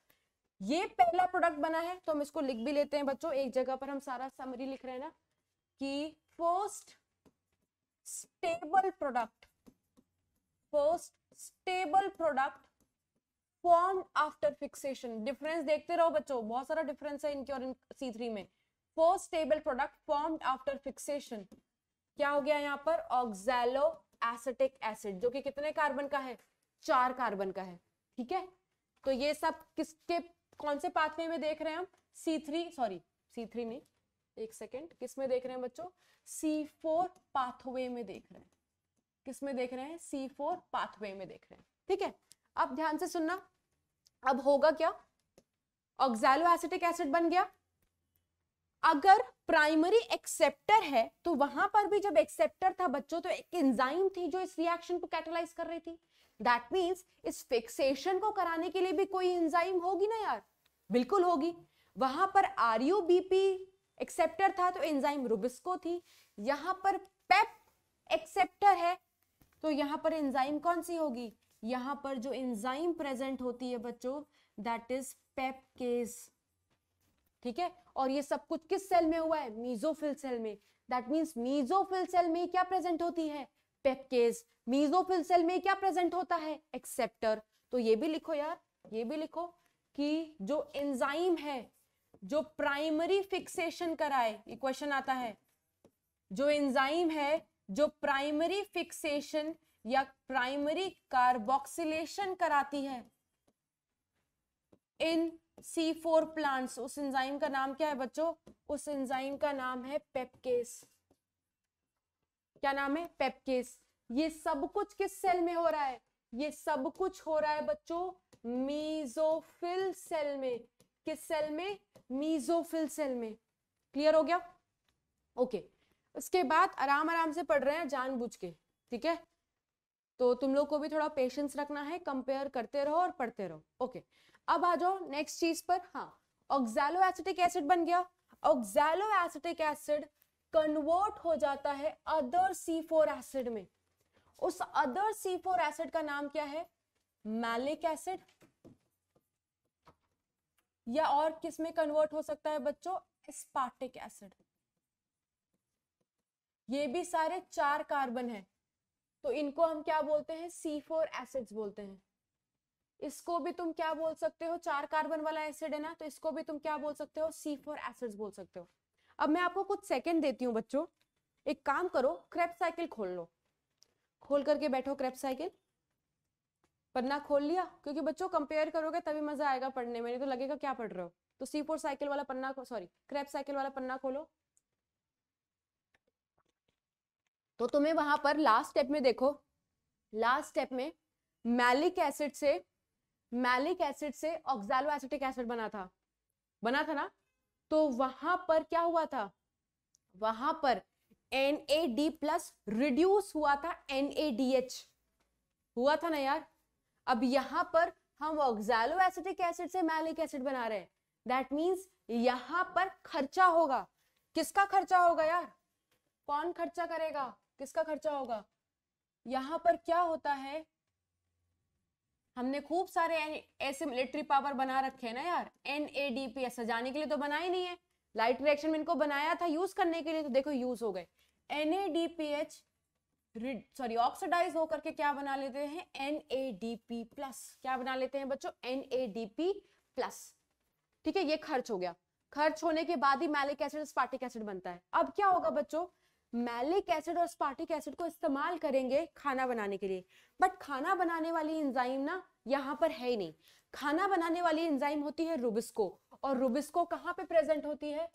S1: ये पहला प्रोडक्ट बना है तो हम इसको लिख भी लेते हैं बच्चों एक जगह पर हम सारा समरी लिख रहे हैं ना कि post stable product post stable product form after fixation difference देखते रहो बच्चों बहुत सारा डिफरेंस है इनके और इन सी में post stable product form after fixation क्या हो गया यहाँ पर ऑक्सैलो एसिटिक एसिड जो कि कितने कार्बन का है चार कार्बन का है ठीक है तो ये सब किसके कौन से पाथवे में देख रहे हैं हम C three sorry C three नहीं एक सेकेंड किस में देख रहे हैं बच्चों सी फोर पाथवे में देख रहे हैं किस में देख रहे हैं सी फोर पाथवे में देख रहे हैं ठीक है अब ध्यान से सुनना अब होगा क्या ऑक्सैलो एसिटिक एसिड बन गया अगर प्राइमरी एक्सेप्टर है तो वहां पर भी जब एक्सेप्टर था बच्चों तो एक एंजाइम थी जो इस रिएक्शन को कैटलाइज कर रही थी दैट मीन्स इस फिक्सेशन को कराने के लिए भी कोई एंजाइम होगी ना यार बिल्कुल होगी वहां पर R U B P acceptor था तो एंजाइम रुबिस्को थी यहाँ पर पेप एक्सेप्टर है तो यहाँ पर एंजाइम कौन सी होगी यहाँ पर जो एंजाइम प्रेजेंट होती है बच्चों दैट इज केस ठीक है और ये सब कुछ किस सेल में हुआ है मीजोफिल सेल में दैट मीन्स मीजोफिल सेल में क्या प्रेजेंट होती है पेपकेस मीजोफिल सेल में क्या प्रेजेंट होता है एक्सेप्टर तो ये भी लिखो यार ये भी लिखो कि जो एंजाइम है जो प्राइमरी फिक्सेशन कराए ये क्वेश्चन आता है जो एंजाइम है जो प्राइमरी फिक्सेशन या प्राइमरी कार्बोक्सिलेशन कराती है इन C4 फोर प्लांट्स उस एंजाइम का नाम क्या है बच्चों उस एंजाइम का नाम है पेपकेस क्या नाम है पेपकेस ये सब कुछ किस सेल में हो रहा है ये सब कुछ हो रहा है बच्चों मीजोफिल सेल में किस सेल में मीजोफिल सेल में क्लियर हो गया ओके उसके बाद आराम आराम से पढ़ रहे हैं जानबूझ के ठीक है तो तुम लोग को भी थोड़ा पेशेंस रखना है कंपेयर करते रहो और पढ़ते रहो ओके अब आ जाओ नेक्स्ट चीज पर हाँ ऑक्जैलो एसिटिक एसिड बन गया ऑक्जैलो एसिटिक एसिड कन्वर्ट हो जाता है अदर सी फोर एसिड में उस अदर सी फोर एसिड का नाम क्या है मैलिक एसिड या और किस में कन्वर्ट हो सकता है बच्चों एस्पार्टिक एसिड ये भी सारे चार कार्बन है तो इनको हम क्या बोलते हैं सी फोर एसिड्स बोलते हैं इसको भी तुम क्या बोल सकते हो चार कार्बन वाला एसिड है ना तो इसको भी तुम क्या बोल सकते हो सी फोर एसिड्स बोल सकते हो अब मैं आपको कुछ सेकंड देती हूँ बच्चों एक काम करो क्रेप साइकिल खोल लो खोल करके बैठो क्रेप साइकिल पन्ना खोल लिया क्योंकि बच्चों कंपेयर करोगे तभी मजा आएगा पढ़ने में नहीं तो लगेगा क्या पढ़ रहे हो तो सी फोर साइकिल वाला पन्ना सॉरी क्रैप साइकिल वाला पन्ना खोलो तो तुम्हें वहां पर लास्ट स्टेप में देखो लास्ट स्टेप में मैलिक एसिड से मैलिक एसिड से ऑक्सालो एसिटिक एसिड बना था बना था ना तो वहां पर क्या हुआ था वहां पर N A D plus reduce हुआ था एन ए डी एच हुआ था ना यार अब यहाँ पर हम ऑक्सैलो एसिटिक एसिड से मैलिक एसिड बना रहे हैं दैट मीन्स यहाँ पर खर्चा होगा किसका खर्चा होगा यार कौन खर्चा करेगा किसका खर्चा होगा यहाँ पर क्या होता है हमने खूब सारे ऐसे मिलिट्री पावर बना रखे हैं ना यार एन ए डी पी ऐसा सजाने के लिए तो बना ही नहीं है लाइट रिएक्शन में इनको बनाया था यूज करने के लिए तो देखो यूज हो गए N A D P H sorry oxidize होकर के क्या बना लेते हैं N A D P plus क्या बना लेते हैं बच्चों N A D P plus ठीक है ये खर्च हो गया खर्च होने के बाद ही मैलिक एसिड स्पार्टिक एसिड बनता है अब क्या होगा बच्चों मैलिक एसिड और स्पार्टिक एसिड को इस्तेमाल करेंगे खाना बनाने के लिए बट खाना बनाने वाली इंजाइम ना यहाँ पर है ही नहीं खाना बनाने वाली इंजाइम होती है रुबिस्को और रुबिस्को कहाँ पे प्रेजेंट होती है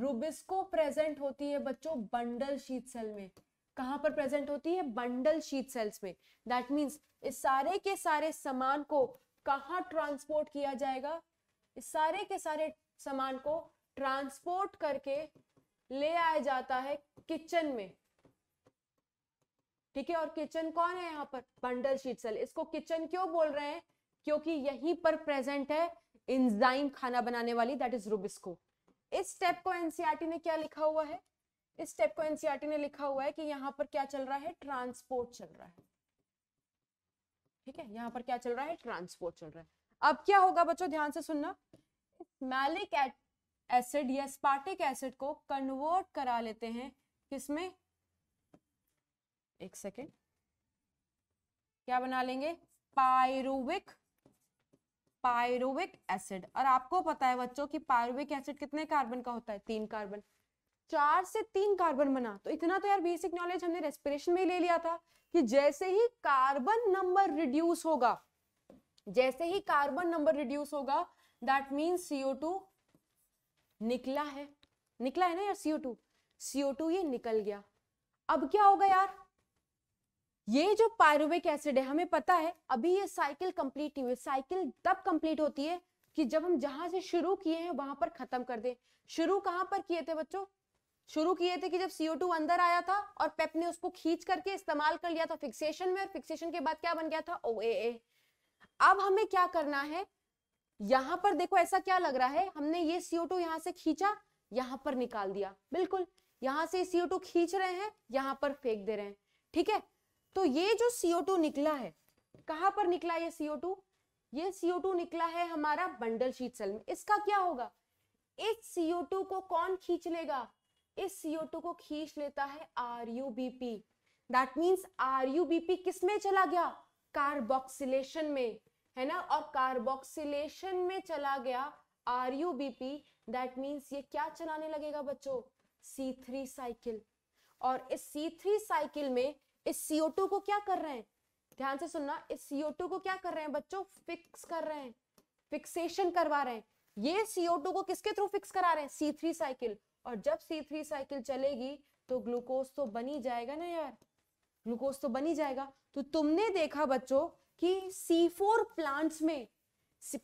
S1: रुबिस्को प्रेजेंट होती है बच्चों बंडल शीत सेल में कहाँ पर प्रेजेंट होती है बंडल शीट सेल्स में दैट मीन्स इस सारे के सारे सामान को कहाँ ट्रांसपोर्ट किया जाएगा इस सारे के सारे सामान को ट्रांसपोर्ट करके ले आया जाता है किचन में ठीक है और किचन कौन है यहाँ पर बंडल शीट सेल इसको किचन क्यों बोल रहे हैं क्योंकि यहीं पर प्रेजेंट है इंजाइम खाना बनाने वाली दैट इज रूबिस्को इस स्टेप को एनसीआरटी e ने क्या लिखा हुआ है इस स्टेप को एनसीआरटी e ने लिखा हुआ है कि यहाँ पर क्या चल रहा है ट्रांसपोर्ट चल रहा है ठीक है यहाँ पर क्या चल रहा है ट्रांसपोर्ट चल रहा है अब क्या होगा बच्चों ध्यान से सुनना मैलिक एसिड या स्पार्टिक एसिड को कन्वर्ट करा लेते हैं किसमें एक सेकेंड क्या बना लेंगे पायरुविक पायरुविक एसिड और आपको पता है बच्चों कि पायरुविक एसिड कितने कार्बन का होता है तीन कार्बन चार से तीन कार्बन बना तो इतना तो यार बेसिक नॉलेज हमने रेस्पिरेशन में ही ले लिया था कि जैसे ही कार्बन नंबर रिड्यूस होगा जैसे ही कार्बन नंबर रिड्यूस होगा दैट मीन सीओ टू निकला है निकला है ना यार सीओ टू सीओ टू ये निकल गया अब क्या होगा यार ये जो पायरुविक एसिड है हमें पता है अभी ये साइकिल कंप्लीट नहीं हुई साइकिल तब कंप्लीट होती है कि जब हम जहां से शुरू किए हैं वहां पर खत्म कर दें शुरू कहां पर किए थे बच्चों शुरू किए थे कि जब CO2 अंदर आया था और पेप ने उसको खींच करके इस्तेमाल कर लिया था फिक्सेशन में और फिक्सेशन के बाद क्या बन गया था OAA अब हमें क्या करना है यहां पर देखो ऐसा क्या लग रहा है हमने ये CO2 यहां से खींचा यहां पर निकाल दिया बिल्कुल यहां से CO2 खींच रहे हैं यहां पर फेंक दे रहे हैं ठीक है तो ये जो CO2 निकला है कहां पर निकला ये CO2 ये CO2 निकला है हमारा बंडल शीत सेल में इसका क्या होगा इस CO2 को कौन खींच लेगा इस CO2 को खींच लेता है RUBP दैट मींस RUBP किस में चला गया कार्बोक्सिलेशन में है ना और कार्बोक्सिलेशन में चला गया RUBP दैट मींस ये क्या चलाने लगेगा बच्चों C3 साइकिल और इस C3 साइकिल में इस CO2 को क्या कर रहे हैं ध्यान से सुनना इस CO2 को क्या कर रहे हैं बच्चों फिक्स कर रहे हैं फिक्सेशन करवा रहे हैं ये CO2 को किसके थ्रू फिक्स करा रहे हैं C3 साइकिल और जब सी थ्री साइकिल चलेगी तो ग्लूकोज तो बन ही जाएगा ना यार ग्लूकोज तो बन ही जाएगा तो तुमने देखा बच्चों कि सी फोर प्लांट्स में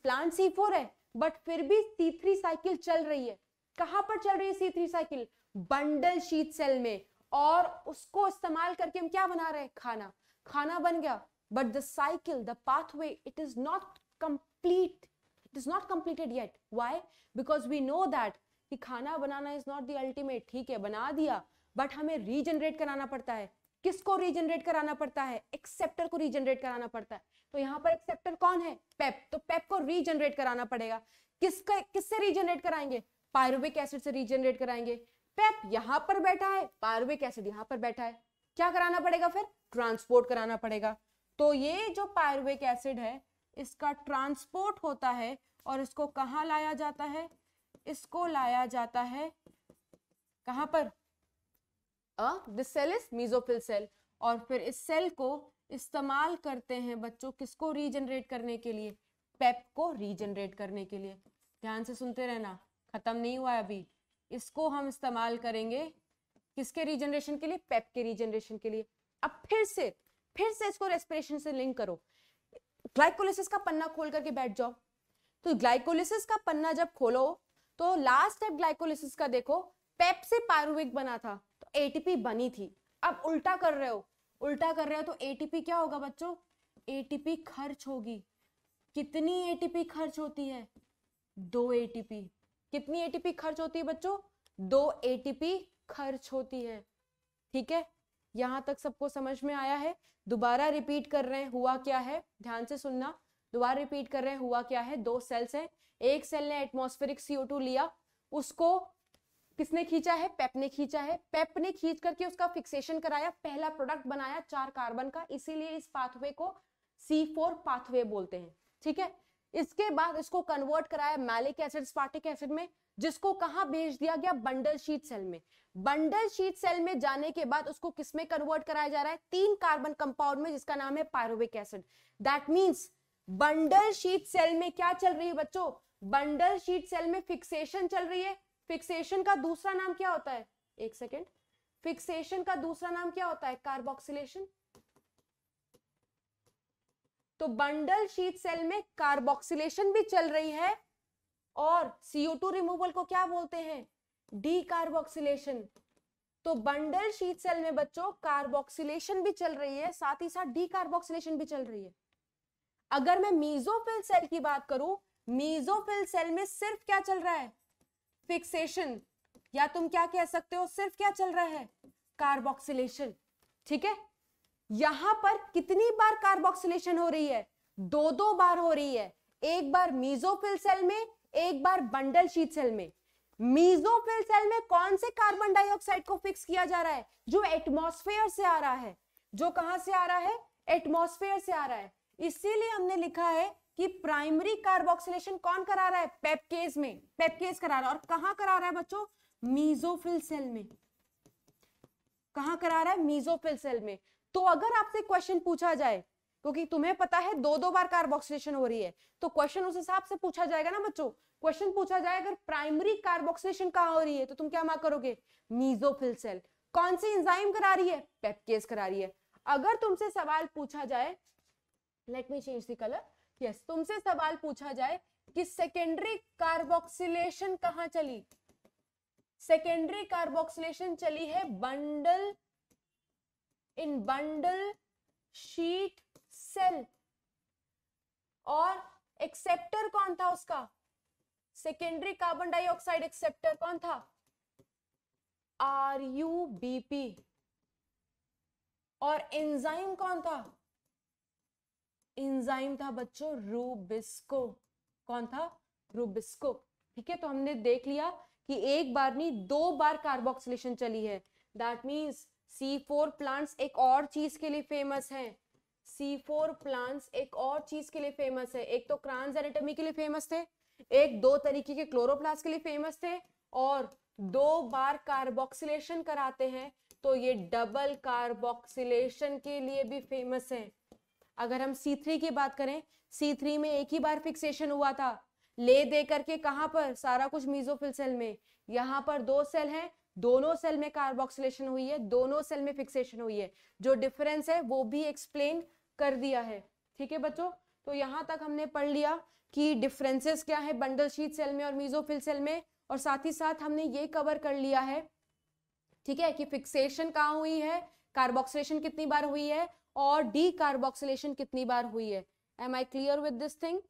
S1: प्लांट सी फोर है बट फिर भी सी थ्री साइकिल चल रही है कहां पर चल रही है C three cycle bundle sheath cell में और उसको इस्तेमाल करके हम क्या बना रहे हैं खाना खाना बन गया but the cycle the pathway it is not complete it is not completed yet why because we know that कि खाना बनाना इज नॉट दी अल्टीमेट ठीक है बना दिया बट हमें रीजनरेट कराना पड़ता है किसको रीजनरेट कराना पड़ता है एक्सेप्टर को रीजनरेट कराना पड़ता है तो यहाँ पर एक्सेप्टर कौन है पेप तो पेप को रीजनरेट कराना पड़ेगा किसका किससे रीजनरेट कराएंगे पायरुविक एसिड से रीजनरेट कराएंगे पेप यहाँ पर बैठा है पायरुविक एसिड यहाँ पर बैठा है क्या कराना पड़ेगा फिर ट्रांसपोर्ट कराना पड़ेगा तो ये जो पायरुविक एसिड है इसका ट्रांसपोर्ट होता है और इसको कहाँ लाया जाता है इसको लाया जाता है कहां पर the cell is mesophyll cell और फिर इस सेल को इस्तेमाल करते हैं बच्चों किसको रीजनरेट करने के लिए पेप को रीजनरेट करने के लिए ध्यान से सुनते रहना खत्म नहीं हुआ अभी इसको हम इस्तेमाल करेंगे किसके रीजनरेशन के लिए पेप के रीजनरेशन के लिए अब फिर से फिर से इसको रेस्पिरेशन से लिंक करो ग्लाइकोलिसिस का पन्ना खोल करके बैठ जाओ तो ग्लाइकोलिसिस का पन्ना जब खोलो तो लास्ट स्टेप ग्लाइकोलिसिस का देखो पेप से पायरुविक बना था तो एटीपी बनी थी अब उल्टा कर रहे हो उल्टा कर रहे हो तो एटीपी क्या होगा बच्चों एटीपी खर्च होगी कितनी एटीपी खर्च होती है दो एटीपी कितनी एटीपी खर्च होती है बच्चों दो एटीपी खर्च होती है ठीक है यहां तक सबको समझ में आया है दोबारा रिपीट कर रहे हैं हुआ क्या है ध्यान से सुनना दोबारा रिपीट कर रहे हैं हुआ क्या है दो सेल्स हैं एक सेल ने एटमोस्फेरिक टू लिया उसको किसने खींचा है पेप ने खींचा है पेप ने खींच करके उसका फिक्सेशन कराया पहला प्रोडक्ट बनाया चार कार्बन का इसीलिए इस पाथवे को C4 पाथवे बोलते हैं ठीक है इसके बाद इसको कन्वर्ट कराया मैलिक एसिड स्पार्टिक एसिड में जिसको कहा भेज दिया गया बंडल शीट सेल में बंडल शीट सेल में जाने के बाद उसको किसमें कन्वर्ट कराया जा रहा है तीन कार्बन कंपाउंड में जिसका नाम है pyruvic acid that means bundle sheath cell में क्या चल रही है बच्चों बंडल शीट सेल में फिक्सेशन चल रही है फिक्सेशन का दूसरा नाम क्या होता है एक सेकेंड फिक्सेशन का दूसरा नाम क्या होता है कार्बोक्सिलेशन तो बंडल शीट सेल में कार्बोक्सिलेशन भी चल रही है और CO2 रिमूवल को क्या बोलते हैं डी कार्बोक्सिलेशन तो बंडल शीट सेल में बच्चों कार्बोक्सिलेशन भी चल रही है साथ ही साथ डी कार्बोक्सिलेशन भी चल रही है अगर मैं मीजोफिल सेल की बात करूं मीजोफिल सेल में सिर्फ क्या चल रहा है फिक्सेशन या तुम क्या कह सकते हो सिर्फ क्या चल रहा है कार्बोक्सिलेशन ठीक है यहां पर कितनी बार कार्बोक्सिलेशन हो रही है दो दो बार हो रही है एक बार मीजोफिल सेल में एक बार बंडल शीट सेल में मीजोफिल सेल में कौन से कार्बन डाइऑक्साइड को फिक्स किया जा रहा है जो एटमोस्फेयर से आ रहा है जो कहां से आ रहा है एटमोस्फेयर से आ रहा है इसीलिए हमने लिखा है कि प्राइमरी कार्बोक्सिलेशन कौन करा रहा है पेपकेज में पेपकेज करा रहा है और कहा करा रहा है बच्चों मीजोफिल सेल में कहा करा रहा है मीजोफिल सेल में तो अगर आपसे क्वेश्चन पूछा जाए क्योंकि तुम्हें पता है दो दो बार कार्बोक्सिलेशन हो रही है तो क्वेश्चन उस हिसाब से पूछा जाएगा ना बच्चों क्वेश्चन पूछा जाए अगर प्राइमरी कार्बोक्सिलेशन कहा हो रही है तो तुम क्या मार्क करोगे मीजोफिल सेल कौन सी इंजाइम करा रही है पेपकेज करा रही है अगर तुमसे सवाल पूछा जाए let me change the colour yes तुमसे सवाल पूछा जाए कि सेकेंडरी कार्बोक्सिलेशन कहा चली सेकेंडरी कार्बोक्सिलेशन चली है bundle in bundle sheath cell और एक्सेप्टर कौन था उसका सेकेंडरी कार्बन डाइऑक्साइड एक्सेप्टर कौन था आर यू बी पी और एंजाइम कौन था इंजाइम था बच्चों रूबिस्को कौन था रूबिस्को ठीक है तो हमने देख लिया कि एक बार नहीं दो बार कार्बोक्सिलेशन चली है that means C four plants एक और चीज के लिए फेमस है सी फोर प्लांट्स एक और चीज के लिए फेमस है एक तो क्रांस एनेटमी के लिए फेमस थे एक दो तरीके के क्लोरोप्लास्ट के लिए फेमस थे और दो बार कार्बोक्सिलेशन कराते हैं तो ये डबल कार्बोक्सिलेशन के लिए भी फेमस है अगर हम सी थ्री की बात करें सी थ्री में एक ही बार फिक्सेशन हुआ था ले दे करके कहां पर सारा कुछ मीजोफिल सेल में यहाँ पर दो सेल हैं दोनों सेल में कार्बोक्सिलेशन हुई है दोनों सेल में फिक्सेशन हुई है जो डिफरेंस है वो भी एक्सप्लेन कर दिया है ठीक है बच्चों तो यहाँ तक हमने पढ़ लिया कि डिफरेंसेस क्या है बंडल शीट सेल में और मीजोफिल सेल में और साथ ही साथ हमने ये कवर कर लिया है ठीक है कि फिक्सेशन कहाँ हुई है कार्बोक्सिलेशन कितनी बार हुई है और डी कार्बोक्सिलेशन कितनी बार हुई है am I clear with this thing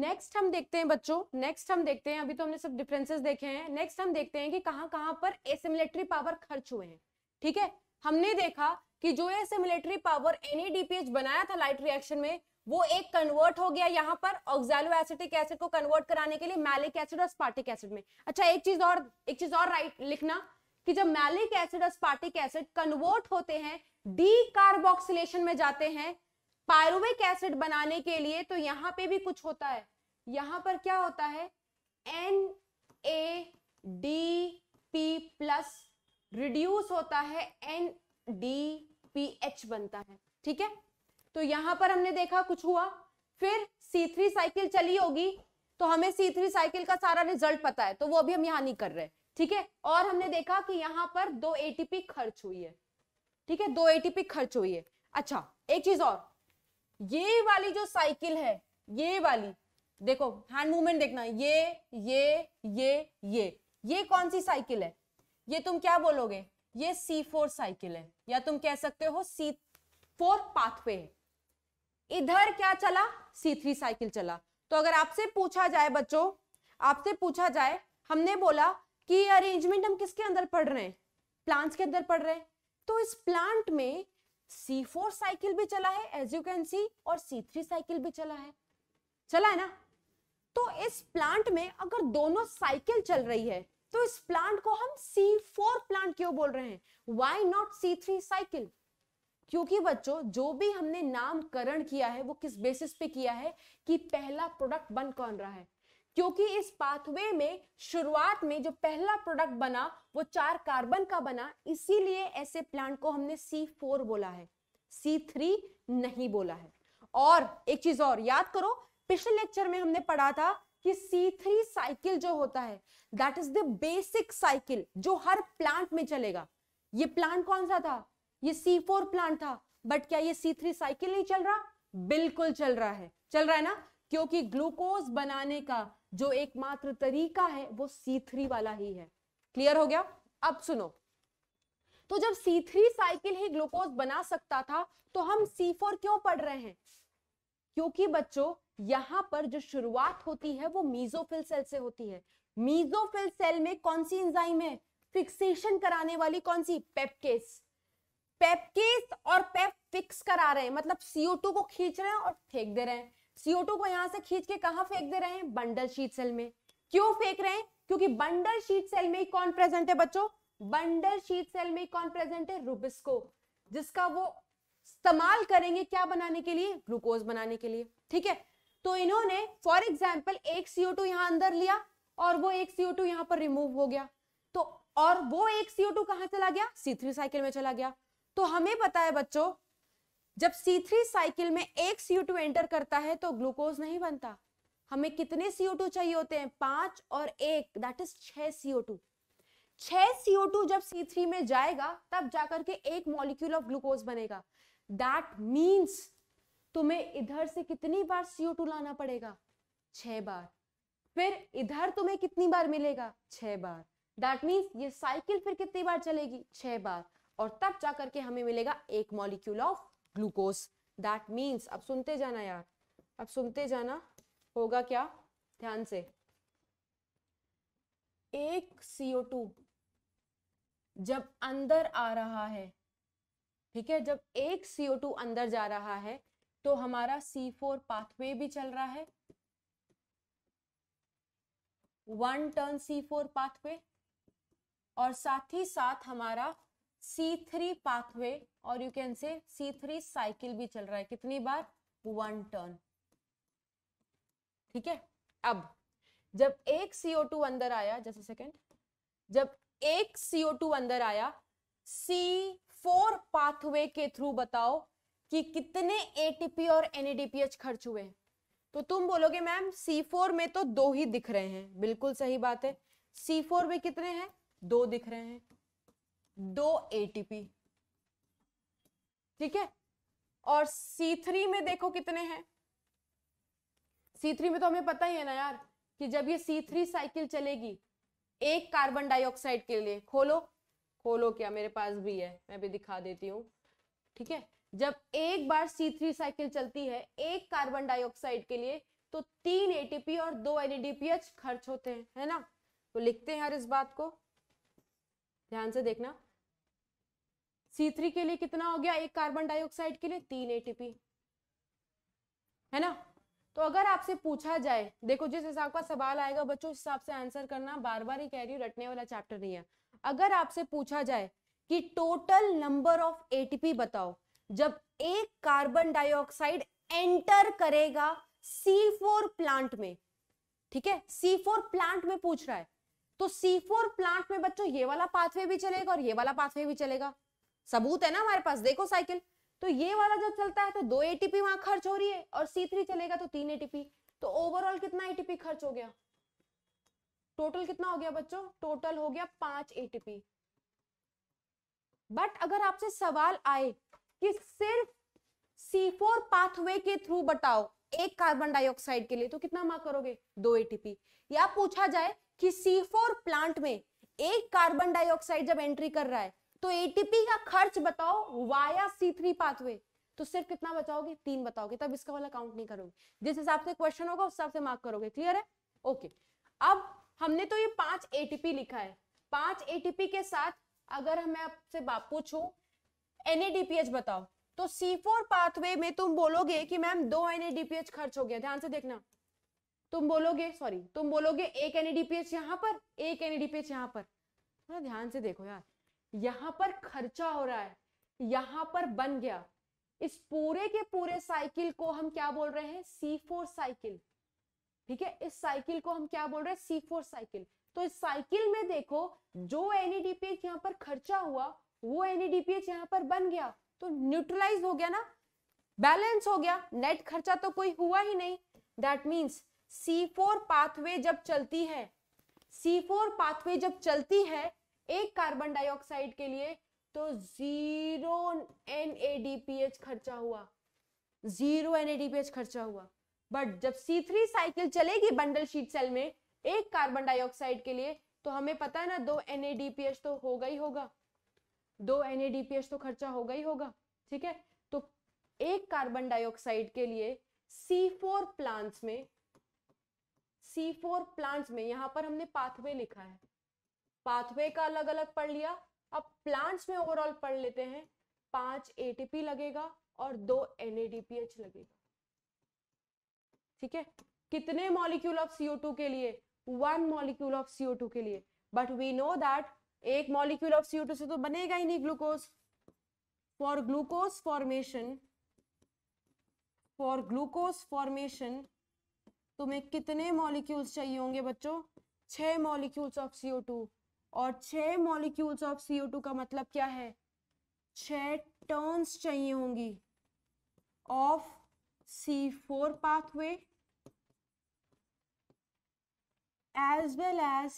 S1: next हम देखते हैं बच्चों नेक्स्ट हम देखते हैं अभी तो हमने सब डिफरेंसेस देखे हैं नेक्स्ट हम देखते हैं कि कहां कहां पर एसिमिलेटरी पावर खर्च हुए हैं ठीक है हमने देखा कि जो एसिमिलेटरी पावर एनएडीपीएच बनाया था लाइट रिएक्शन में वो एक कन्वर्ट हो गया यहाँ पर ऑक्सैलो एसिटिक एसिड को कन्वर्ट कराने के लिए मैलिक एसिड और स्पार्टिक एसिड में अच्छा एक चीज और एक चीज और राइट लिखना कि जब malic acid aspartic acid convert होते हैं डी कार्बोक्सिलेशन में जाते हैं पायरुविक एसिड बनाने के लिए तो यहाँ पे भी कुछ होता है यहाँ पर क्या होता है N A D P plus reduce होता है एन डी पी एच बनता है ठीक है तो यहाँ पर हमने देखा कुछ हुआ फिर C3 थ्री साइकिल चली होगी तो हमें C3 थ्री साइकिल का सारा रिजल्ट पता है तो वो अभी हम यहाँ नहीं कर रहे ठीक है और हमने देखा कि यहाँ पर दो एटीपी खर्च हुई है ठीक है दो एटीपी खर्च हुई है अच्छा एक चीज और ये वाली जो साइकिल है ये वाली देखो हैंड मूवमेंट देखना ये ये ये ये ये कौन सी साइकिल है ये तुम क्या बोलोगे ये सी फोर साइकिल है या तुम कह सकते हो सी फोर पाथवे है इधर क्या चला सी थ्री साइकिल चला तो अगर आपसे पूछा जाए बच्चों आपसे पूछा जाए हमने बोला कि अरेंजमेंट हम किसके अंदर पढ़ रहे हैं प्लांट्स के अंदर पढ़ रहे हैं तो इस प्लांट में सी फोर साइकिल भी चला है एज यू कैन सी और सी थ्री साइकिल भी चला है चला है ना तो इस प्लांट में अगर दोनों साइकिल चल रही है तो इस प्लांट को हम सी फोर प्लांट क्यों बोल रहे हैं why not C three cycle क्योंकि बच्चों जो भी हमने नामकरण किया है वो किस बेसिस पे किया है कि पहला प्रोडक्ट बन कौन रहा है क्योंकि इस पाथवे में शुरुआत में जो पहला प्रोडक्ट बना वो चार कार्बन का बना इसीलिए ऐसे प्लांट को हमने C4 बोला है C3 नहीं बोला है और एक चीज और याद करो पिछले लेक्चर में हमने पढ़ा था कि C3 साइकिल जो होता है that is the basic cycle जो हर प्लांट में चलेगा ये प्लांट कौन सा था ये सी प्लांट था बट क्या ये C3 साइकिल नहीं चल रहा बिल्कुल चल रहा है चल रहा है ना क्योंकि ग्लूकोज बनाने का जो एकमात्र तरीका है वो सी वाला ही है क्लियर हो गया अब सुनो तो जब सी साइकिल ही ग्लूकोज बना सकता था तो हम सी फोर क्यों पढ़ रहे हैं क्योंकि बच्चों यहाँ पर जो शुरुआत होती है वो मीजोफिल सेल से होती है मीजोफिल सेल में कौन सी इंजाइम है फिक्सेशन कराने वाली कौन सी पेपकेस पेपकेस और पेप फिक्स करा रहे हैं मतलब सीओ टू को खींच रहे हैं और फेंक दे रहे हैं CO2 को यहां से खींच के कहा फेंक दे रहे हैं बंडल शीट सेल में क्यों फेंक रहे हैं क्योंकि बंडल शीट सेल में ही कौन प्रेजेंट है बच्चों बंडल शीट सेल में ही कौन प्रेजेंट है रुबिस्को जिसका वो इस्तेमाल करेंगे क्या बनाने के लिए ग्लूकोज बनाने के लिए ठीक है तो इन्होंने फॉर एग्जाम्पल एक सीओ टू यहां अंदर लिया और वो एक सीओ टू यहां पर रिमूव हो गया तो और वो एक सीओ टू कहां चला गया सी थ्री साइकिल में चला गया तो हमें पता है बच्चों जब C3 साइकिल में एक CO2 एंटर करता है तो ग्लूकोज नहीं बनता हमें कितने CO2 चाहिए होते हैं पांच और एक दैट इज छह CO2 छह CO2 जब C3 में जाएगा तब जाकर के एक मॉलिक्यूल ऑफ ग्लूकोज बनेगा दैट मीन्स तुम्हें इधर से कितनी बार CO2 लाना पड़ेगा छह बार फिर इधर तुम्हें कितनी बार मिलेगा छह बार दैट मीन्स ये साइकिल फिर कितनी बार चलेगी छह बार और तब जाकर के हमें मिलेगा एक molecule of glucose that means अब सुनते जाना यार अब सुनते जाना होगा क्या ध्यान से एक सीओ टू जब अंदर आ रहा है ठीक है जब एक सीओ टू अंदर जा रहा है तो हमारा सी फोर पाथवे भी चल रहा है one turn C four pathway और साथ ही साथ हमारा सी थ्री पाथवे और you can say C three cycle भी चल रहा है कितनी बार वन टर्न ठीक है अब जब एक CO2 अंदर आया जैसे सेकेंड जब एक CO2 अंदर आया C4 फोर पाथवे के थ्रू बताओ कि कितने ATP और NADPH खर्च हुए तो तुम बोलोगे मैम C4 में तो दो ही दिख रहे हैं बिल्कुल सही बात है C4 में कितने हैं दो दिख रहे हैं दो एटीपी ठीक है और C3 में देखो कितने हैं C3 में तो हमें पता ही है ना यार कि जब ये C3 साइकिल चलेगी एक कार्बन डाइऑक्साइड के लिए खोलो खोलो क्या मेरे पास भी है मैं भी दिखा देती हूँ ठीक है जब एक बार C3 साइकिल चलती है एक कार्बन डाइऑक्साइड के लिए तो तीन एटीपी और दो एनएडीपीएच खर्च होते हैं है ना तो लिखते हैं यार इस बात को ध्यान से देखना सी के लिए कितना हो गया एक कार्बन डाइऑक्साइड के लिए तीन ए है ना तो अगर आपसे पूछा जाए देखो जिस हिसाब का सवाल आएगा बच्चों उस हिसाब से आंसर करना बार बार ही कह रही हूँ रटने वाला चैप्टर नहीं है अगर आपसे पूछा जाए कि टोटल नंबर ऑफ एटीपी बताओ जब एक कार्बन डाइऑक्साइड एंटर करेगा C4 प्लांट में ठीक है C4 प्लांट में पूछ रहा है तो C4 प्लांट में बच्चों ये वाला पाथवे भी चलेगा और ये वाला पाथवे भी चलेगा सबूत है ना हमारे पास देखो साइकिल तो ये वाला जब चलता है तो दो एटीपी वहां खर्च हो रही है और सी थ्री चलेगा तो तीन एटीपी तो ओवरऑल कितना एटीपी खर्च हो गया टोटल कितना हो गया बच्चों टोटल हो गया पांच एटीपी बट अगर आपसे सवाल आए कि सिर्फ सी फोर पाथवे के थ्रू बताओ एक कार्बन डाइऑक्साइड के लिए तो कितना मार्क करोगे दो एटीपी या पूछा जाए कि सी फोर प्लांट में एक कार्बन डाइऑक्साइड जब एंट्री कर रहा है तो एटीपी का खर्च बताओ वाया सी थ्री पाथवे तो सिर्फ कितना बचाओगे तीन बताओगे तब इसका वाला काउंट नहीं करोगे जिस हिसाब से क्वेश्चन होगा उस हिसाब से मार्क करोगे क्लियर है ओके अब हमने तो ये पांच एटीपी लिखा है पांच एटीपी के साथ अगर हमें आपसे बाप पूछूं एनएडीपीएच बताओ तो सी पाथवे में तुम बोलोगे कि मैम दो एनएडीपीएच खर्च हो गया ध्यान से देखना तुम बोलोगे सॉरी तुम बोलोगे एक एनएडीपीएच यहाँ पर एक एनएडीपीएच यहाँ पर ध्यान से देखो यार यहां पर खर्चा हो रहा है यहाँ पर बन गया इस पूरे के पूरे साइकिल को हम क्या बोल रहे हैं सी फोर साइकिल ठीक है इस साइकिल को हम क्या बोल रहे हैं सी फोर साइकिल तो इस साइकिल में देखो जो एनईडीपीएच e यहाँ पर खर्चा हुआ वो एनईडीपीएच e यहाँ पर बन गया तो न्यूट्रलाइज हो गया ना बैलेंस हो गया नेट खर्चा तो कोई हुआ ही नहीं that means C four pathway जब चलती है सी फोर पाथवे जब चलती है एक कार्बन डाइऑक्साइड के लिए तो जीरो एन खर्चा हुआ जीरो एन खर्चा हुआ बट जब C3 थ्री साइकिल चलेगी बंडल शीट सेल में एक कार्बन डाइऑक्साइड के लिए तो हमें पता है ना दो एन तो होगा ही होगा दो एन तो खर्चा होगा ही होगा ठीक है तो एक कार्बन डाइऑक्साइड के लिए सी फोर प्लांट्स में सी फोर प्लांट्स में यहां पर हमने पाथवे लिखा है पाथवे का अलग अलग पढ़ लिया अब प्लांट्स में ओवरऑल पढ़ लेते हैं पांच एटीपी लगेगा और दो एनएडीपीएच लगेगा ठीक है कितने मॉलिक्यूल ऑफ टू के लिए वन मॉलिक्यूल ऑफ CO2 के लिए बट वी नो दैट एक मॉलिक्यूल ऑफ टू से तो बनेगा ही नहीं glucose for glucose formation for glucose formation तुम्हें कितने मॉलिक्यूल्स चाहिए होंगे बच्चों छह मॉलिक्यूल्स ऑफ सीओ टू और छह मॉलिक्यूल्स ऑफ सीओ टू का मतलब क्या है छह टर्न्स चाहिए होंगी of C four pathway as well as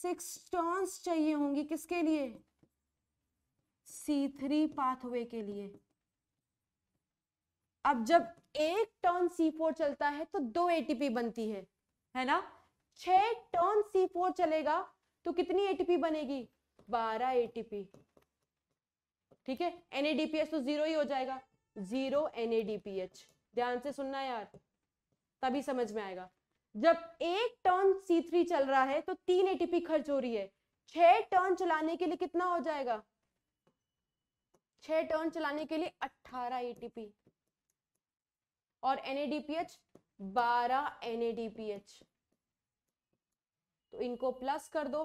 S1: six turns चाहिए होंगी किसके लिए सी थ्री पाथवे के लिए अब जब एक टर्न सी फोर चलता है तो दो एटीपी बनती है है ना छह टर्न सी फोर चलेगा तो कितनी एटीपी बनेगी 12 एटीपी ठीक है एनएडीपीएच तो जीरो ही हो जाएगा जीरो एनएडीपीएच ध्यान से सुनना यार तभी समझ में आएगा जब एक टर्न थ्री चल रहा है तो तीन एटीपी खर्च हो रही है छह टर्न चलाने के लिए कितना हो जाएगा छह टर्न चलाने के लिए 18 एटीपी और एनएडीपीएच 12 एनएडीपीएच तो इनको प्लस कर दो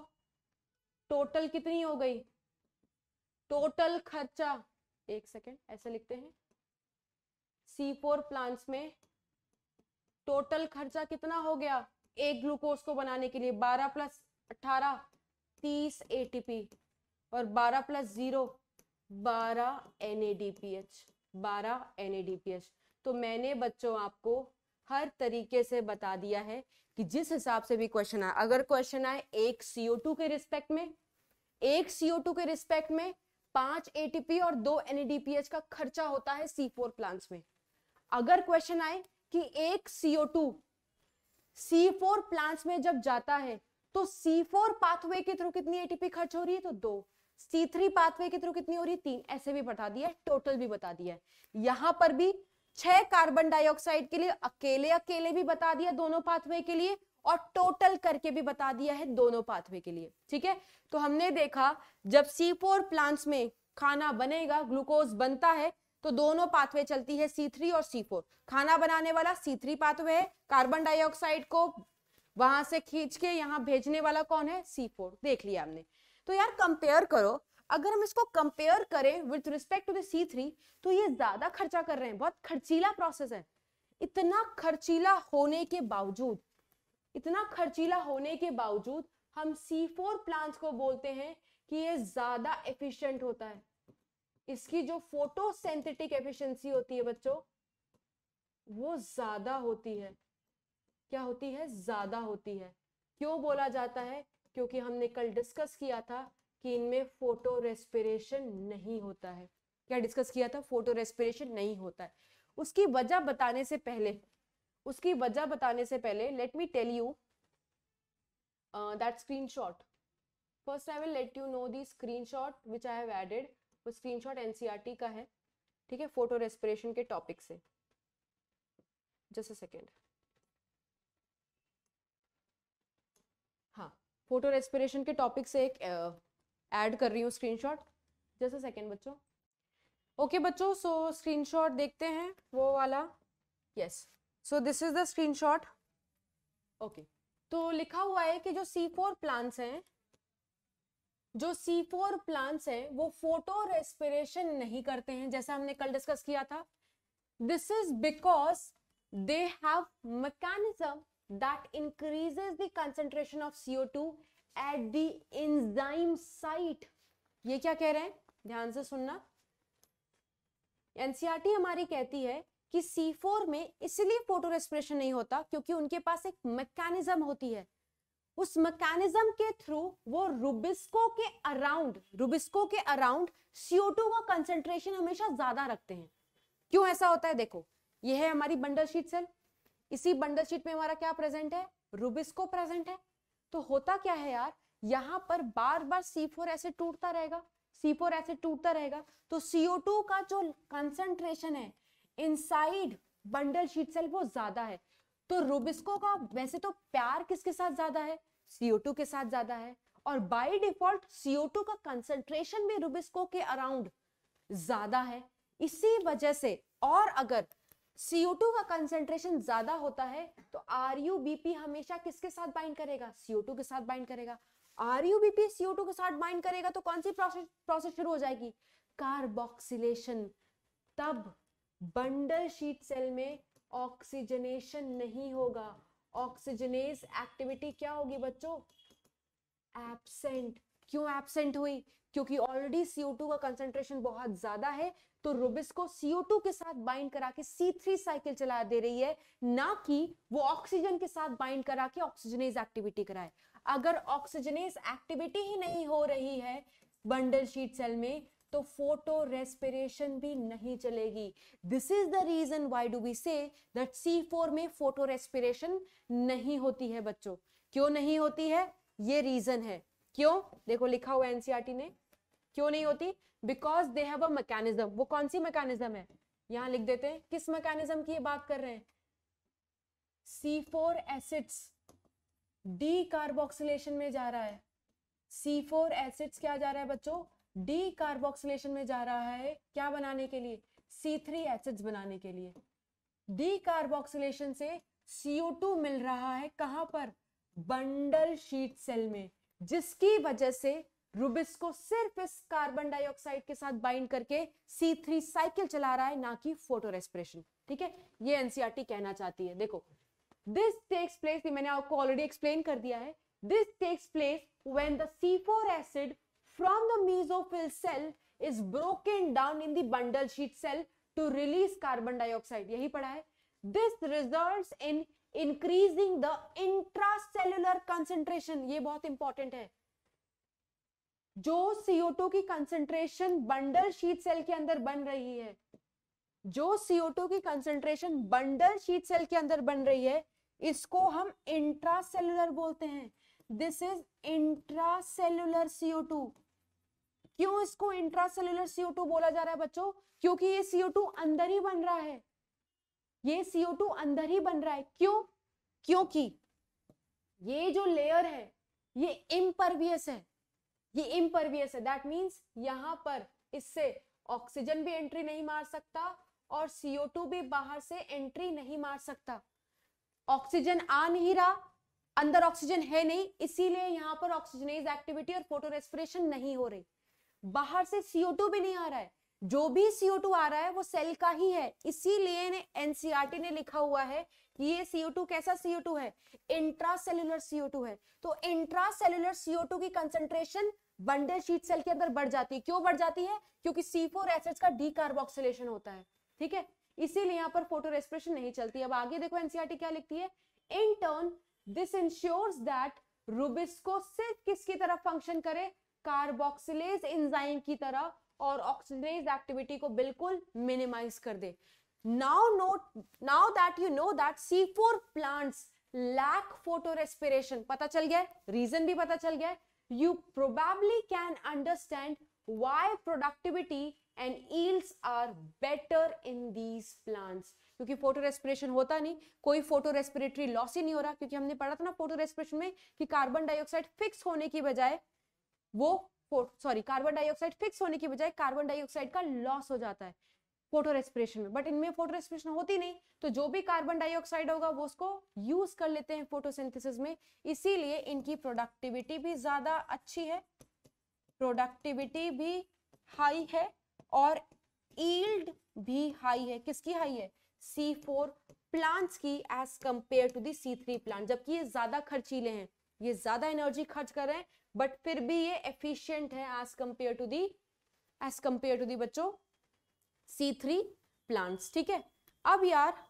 S1: टोटल कितनी हो गई टोटल खर्चा एक सेकेंड ऐसे लिखते हैं सी फोर प्लांट्स में टोटल खर्चा कितना हो गया एक ग्लूकोज को बनाने के लिए 12 प्लस 18 30 एटीपी और 12 प्लस जीरो बारह N A D P H बारह N A D P H तो मैंने बच्चों आपको हर तरीके से बता दिया है कि जिस हिसाब से भी क्वेश्चन आए अगर क्वेश्चन आए एक CO2 के रिस्पेक्ट में एक CO2 के रिस्पेक्ट में पांच एटीपी और दो एनएडीपीएच का खर्चा होता है सी फोर प्लांट्स में अगर क्वेश्चन आए कि एक CO two C four plants में जब जाता है तो सी फोर पाथवे के थ्रू कितनी एटीपी खर्च हो रही है तो दो सी थ्री पाथवे के थ्रू कितनी हो रही है तीन ऐसे भी बता दिया है टोटल भी बता दिया है यहां पर भी छह कार्बन डाइऑक्साइड के लिए अकेले अकेले भी बता दिया दोनों पाथवे के लिए और टोटल करके भी बता दिया है दोनों पाथवे के लिए ठीक है तो हमने देखा जब फोर प्लांट्स में खाना बनेगा ग्लूकोज बनता है तो दोनों पाथवे चलती है C3 और C4 खाना बनाने वाला C3 पाथवे है कार्बन डाइऑक्साइड को वहां से खींच के यहाँ भेजने वाला कौन है फोर देख लिया हमने तो यार कंपेयर करो अगर हम इसको कंपेयर करें with respect to the three तो ये ज्यादा खर्चा कर रहे हैं बहुत खर्चीला प्रोसेस है इतना खर्चीला होने के बावजूद इतना खर्चीला होने के बावजूद हम सी फोर प्लांट्स को बोलते हैं कि ये ज्यादा एफिशिएंट होता है इसकी जो फोटोसेंथेटिक एफिशिएंसी होती है बच्चों वो ज्यादा होती है क्या होती है ज्यादा होती है क्यों बोला जाता है क्योंकि हमने कल डिस्कस किया था कि इनमें फोटो रेस्पिरेशन नहीं होता है क्या डिस्कस किया था फोटो रेस्पिरेशन नहीं होता है उसकी वजह बताने से पहले उसकी वजह बताने से पहले let me tell you that screen shot first I will let you know the screen shot which I have added वो स्क्रीन स्क्रीनशॉट एनसीईआरटी का है ठीक है फोटो रेस्पिरेशन के टॉपिक से जस्ट अ सेकेंड हाँ फोटो रेस्पिरेशन के topic से एक uh, ऐड कर रही हूँ स्क्रीनशॉट जस्ट अ सेकेंड बच्चों ओके okay, बच्चों सो स्क्रीनशॉट देखते हैं वो वाला yes so this is the screenshot okay तो लिखा हुआ है कि जो सी फोर प्लांट्स हैं जो सी फोर प्लांट्स हैं वो फोटो रेस्पिरेशन नहीं करते हैं जैसा हमने कल डिस्कस किया था this is because they have mechanism that increases the concentration of CO two at the enzyme site ये क्या कह रहे हैं ध्यान से सुनना एनसीईआरटी e हमारी कहती है कि C4 में इसलिए फोटो रेस्पिरेशन नहीं होता क्योंकि उनके पास एक मैकेनिज्म होती है उस मैकेनिज्म के थ्रू वो रुबिस्को के अराउंड रुबिस्को के अराउंड CO2 का कंसेंट्रेशन हमेशा ज्यादा रखते हैं क्यों ऐसा होता है देखो ये है हमारी बंडल शीट सेल इसी बंडल शीट में हमारा क्या प्रेजेंट है रुबिस्को प्रेजेंट है तो होता क्या है यार यहाँ पर बार बार सी फोर ऐसे टूटता रहेगा सी फोर ऐसे टूटता रहेगा तो सीओ टू का जो कंसंट्रेशन है इनसाइड बंडल शीट सेल वो ज्यादा है तो रुबिस्को का वैसे तो प्यार किसके साथ ज्यादा है सीओ टू के साथ ज्यादा है और बाय डिफॉल्ट सीओ टू का कंसंट्रेशन भी रुबिस्को के अराउंड ज्यादा है इसी वजह से और अगर CO2 का कंसेंट्रेशन ज्यादा होता है तो RUBP हमेशा किसके साथ बाइंड करेगा CO2 के साथ बाइंड करेगा RUBP CO2 के साथ बाइंड करेगा तो कौन सी प्रोसेस प्रोसेस शुरू हो जाएगी कार्बोक्सिलेशन तब बंडल शीट सेल में ऑक्सीजनेशन नहीं होगा ऑक्सीजनेस एक्टिविटी क्या होगी बच्चों एब्सेंट क्यों एब्सेंट हुई क्योंकि ऑलरेडी CO2 का कंसेंट्रेशन बहुत ज्यादा है तो रुबिस को CO2 के साथ बाइंड करा के सी थ्री साइकिल चला दे रही है ना कि वो ऑक्सीजन के साथ बाइंड करा के ऑक्सीजनेज एक्टिविटी कराए अगर ऑक्सीजनेज एक्टिविटी ही नहीं हो रही है बंडल शीट सेल में तो फोटो रेस्पिरेशन भी नहीं चलेगी this is the reason why do we say that C four में फोटो रेस्पिरेशन नहीं होती है बच्चों क्यों नहीं होती है ये रीजन है क्यों देखो लिखा हुआ एनसीआरटी e ने क्यों नहीं होती because they have a mechanism वो कौन सी मैकेनिज्म है यहां लिख देते हैं किस मैकेनिज्म की ये बात कर रहे हैं C four acids decarboxylation में जा रहा है सी फोर एसिड्स क्या जा रहा है बच्चों डी कार्बोक्सिलेशन में जा रहा है क्या बनाने के लिए सी थ्री एसिड्स बनाने के लिए डी कार्बोक्सिलेशन से CO2 मिल रहा है कहां पर बंडल शीट सेल में जिसकी वजह से रूबिस को सिर्फ इस कार्बन डाइऑक्साइड के साथ बाइंड करके सी थ्री साइकिल चला रहा है ना कि फोटो रेस्पिरेशन ठीक है ये एनसीआरटी e कहना चाहती है देखो दिस टेक्स प्लेस मैंने आपको ऑलरेडी एक्सप्लेन कर दिया है this takes place when the C4 acid from the mesophyll cell cell is broken down in bundle sheath cell to release carbon dioxide यही पढ़ा है this result in increasing the intracellular concentration ये बहुत important है जो CO2 की concentration bundle sheath cell के अंदर बन रही है जो CO2 की कंसेंट्रेशन बंडल शीट सेल के अंदर बन रही है इसको हम इंट्रासेलुलर बोलते हैं दिस इज इंट्रासेलुलर CO2 क्यों इसको इंट्रासेलुलर CO2 बोला जा रहा है बच्चों क्योंकि ये CO2 अंदर ही बन रहा है ये CO2 अंदर ही बन रहा है क्यों क्योंकि ये जो लेयर है ये इम्परवियस है ये इम्परवियस है दैट मीन्स यहाँ पर इससे ऑक्सीजन भी एंट्री नहीं मार सकता और CO2 भी बाहर से एंट्री नहीं मार सकता ऑक्सीजन आ नहीं रहा अंदर ऑक्सीजन है नहीं इसीलिए यहाँ पर ऑक्सीजनेज एक्टिविटी और फोटोरेस्परेशन नहीं हो रही बाहर से CO2 भी नहीं आ रहा है जो भी CO2 आ रहा है वो सेल का ही है इसीलिए एनसीईआरटी e ने लिखा हुआ है कि ये CO2 कैसा CO2 है इंट्रासेलुलर CO2 है तो इंट्रासेलुलर CO2 की कंसंट्रेशन बंडल शीट सेल के अंदर बढ़ जाती है क्यों बढ़ जाती है क्योंकि सी फोर एसिड्स का कार्बोक्सिलेशन होता है ठीक है इसीलिए यहाँ पर फोटो रेस्पिरेशन नहीं चलती अब आगे देखो एनसीआरटी e क्या लिखती है in turn this ensures that rubisco सिर्फ किसकी तरफ फंक्शन करे कार्बोक्सिलेज एंजाइम की तरह और ऑक्सीजनेज एक्टिविटी को बिल्कुल मिनिमाइज कर दे now no now that you know that C four plants lack photorespiration पता चल गया रीजन भी पता चल गया you probably can understand why productivity and yields are better in these plants क्योंकि फोटो रेस्पिरेशन होता नहीं कोई फोटो रेस्पिरेटरी लॉस ही नहीं हो रहा क्योंकि हमने पढ़ा था ना फोटो रेस्पिरेशन में कि कार्बन डाइऑक्साइड फिक्स होने की बजाय वो सॉरी कार्बन डाइऑक्साइड फिक्स होने की बजाय कार्बन डाइऑक्साइड का लॉस हो जाता है फोटो रेस्पिरेशन में बट इनमें फोटो रेस्पिरेशन होती नहीं तो जो भी कार्बन डाइऑक्साइड होगा वो उसको यूज कर लेते हैं फोटोसिंथेसिस में इसीलिए इनकी प्रोडक्टिविटी भी ज्यादा अच्छी है प्रोडक्टिविटी भी हाई है और ईल्ड भी हाई है किसकी हाई है सी फोर प्लांट्स की as compare to the C three plant जबकि ये ज्यादा खर्चीले हैं ये ज्यादा एनर्जी खर्च कर रहे हैं बट फिर भी ये एफिशियंट है as compare to the as compare to the बच्चों सी थ्री प्लांट्स ठीक है अब यार